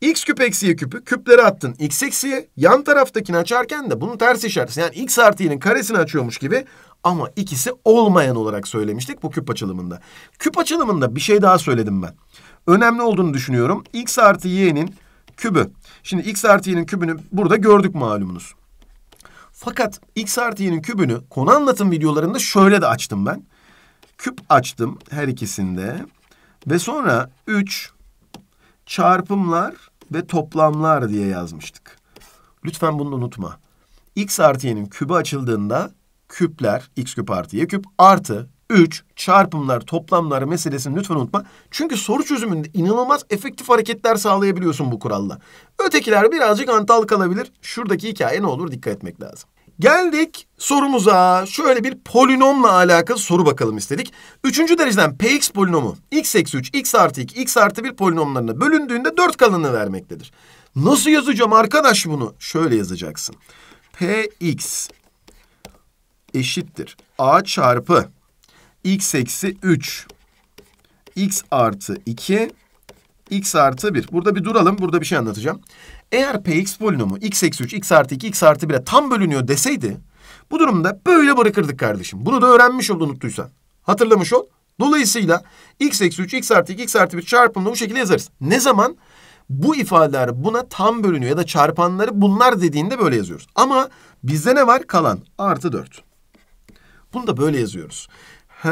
A: X küp eksi y küpü küpleri attın. X eksi y yan taraftakini açarken de bunun ters işaretisi. Yani x artı y'nin karesini açıyormuş gibi ama ikisi olmayan olarak söylemiştik bu küp açılımında. Küp açılımında bir şey daha söyledim ben. Önemli olduğunu düşünüyorum. X artı y'nin kübü. Şimdi x artı y'nin kübünü burada gördük malumunuz. Fakat x artı y'nin kübünü konu anlatım videolarında şöyle de açtım ben. Küp açtım her ikisinde. Ve sonra 3 çarpımlar ve toplamlar diye yazmıştık. Lütfen bunu unutma. x artı y'nin kübü açıldığında küpler x küp artı y küp artı 3, çarpımlar, toplamlar meselesini lütfen unutma. Çünkü soru çözümünde inanılmaz efektif hareketler sağlayabiliyorsun bu kuralla. Ötekiler birazcık antal kalabilir. Şuradaki hikaye ne olur dikkat etmek lazım. Geldik sorumuza. Şöyle bir polinomla alakalı soru bakalım istedik. Üçüncü dereceden px polinomu x eksi 3, x artı 2, x artı 1 polinomlarına bölündüğünde 4 kalanını vermektedir. Nasıl yazacağım arkadaş bunu? Şöyle yazacaksın. px eşittir a çarpı x eksi 3 x artı 2 x artı 1. Burada bir duralım. Burada bir şey anlatacağım. Eğer px polinomu x eksi 3 x artı 2 x artı 1'e tam bölünüyor deseydi bu durumda böyle bırakırdık kardeşim. Bunu da öğrenmiş ol unuttuysan. Hatırlamış ol. Dolayısıyla x eksi 3 x artı 2 x artı 1 çarpımını bu şekilde yazarız. Ne zaman? Bu ifadeler buna tam bölünüyor ya da çarpanları bunlar dediğinde böyle yazıyoruz. Ama bizde ne var? Kalan artı 4. Bunu da böyle yazıyoruz. He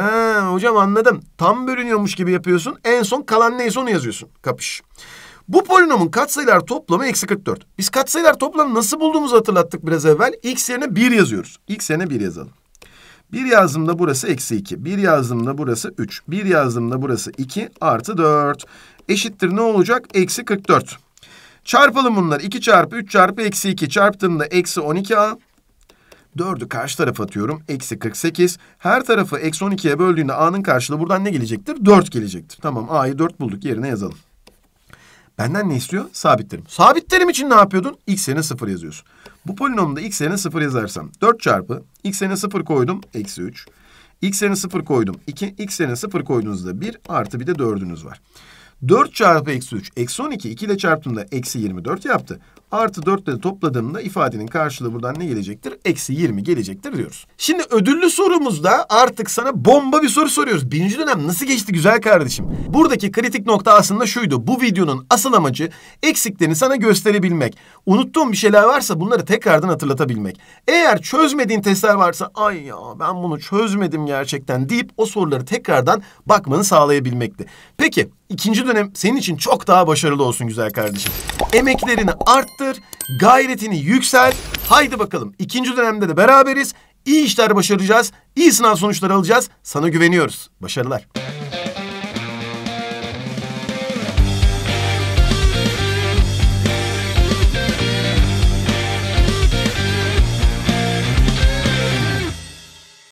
A: hocam anladım. Tam bölünüyormuş gibi yapıyorsun. En son kalan neyse onu yazıyorsun. Kapış. Bu polinomun katsayılar toplamı eksi 44. Biz katsayılar toplamı nasıl bulduğumuzu hatırlattık biraz evvel. X yerine 1 yazıyoruz. X yerine 1 yazalım. 1 yazdığımda burası eksi 2. 1 yazdığımda burası 3. 1 yazdığımda burası 2 artı 4. Eşittir ne olacak? Eksi 44. Çarpalım bunları 2 çarpı 3 çarpı eksi 2 çarptığımda eksi 12a 4'ü karşı tarafa atıyorum. Eksi 48. Her tarafı eksi 12'ye böldüğünde a'nın karşılığı buradan ne gelecektir? 4 gelecektir. Tamam a'yı 4 bulduk yerine yazalım. Benden ne istiyor? Sabitlerim. Sabitlerim için ne yapıyordun? X yerine 0 yazıyorsun. Bu polinomda x yerine 0 yazarsam 4 çarpı x yerine 0 koydum. Eksi 3. X yerine 0 koydum. 2. X yerine 0 koyduğunuzda 1 artı bir de 4'ünüz var. 4 çarpı eksi 3, eksi 12, 2 ile çarptığımda eksi 24 yaptı. Artı 4 ile topladığımda ifadenin karşılığı buradan ne gelecektir? Eksi 20 gelecektir diyoruz. Şimdi ödüllü sorumuzda artık sana bomba bir soru soruyoruz. Birinci dönem nasıl geçti güzel kardeşim? Buradaki kritik nokta aslında şuydu. Bu videonun asıl amacı eksiklerini sana gösterebilmek. Unuttuğun bir şeyler varsa bunları tekrardan hatırlatabilmek. Eğer çözmediğin testler varsa ay ya ben bunu çözmedim gerçekten deyip o soruları tekrardan bakmanı sağlayabilmekti. Peki ikinci dönem senin için çok daha başarılı olsun güzel kardeşim. Emeklerini arttır, gayretini yüksel. Haydi bakalım ikinci dönemde de beraberiz. İyi işler başaracağız, iyi sınav sonuçları alacağız. Sana güveniyoruz. Başarılar.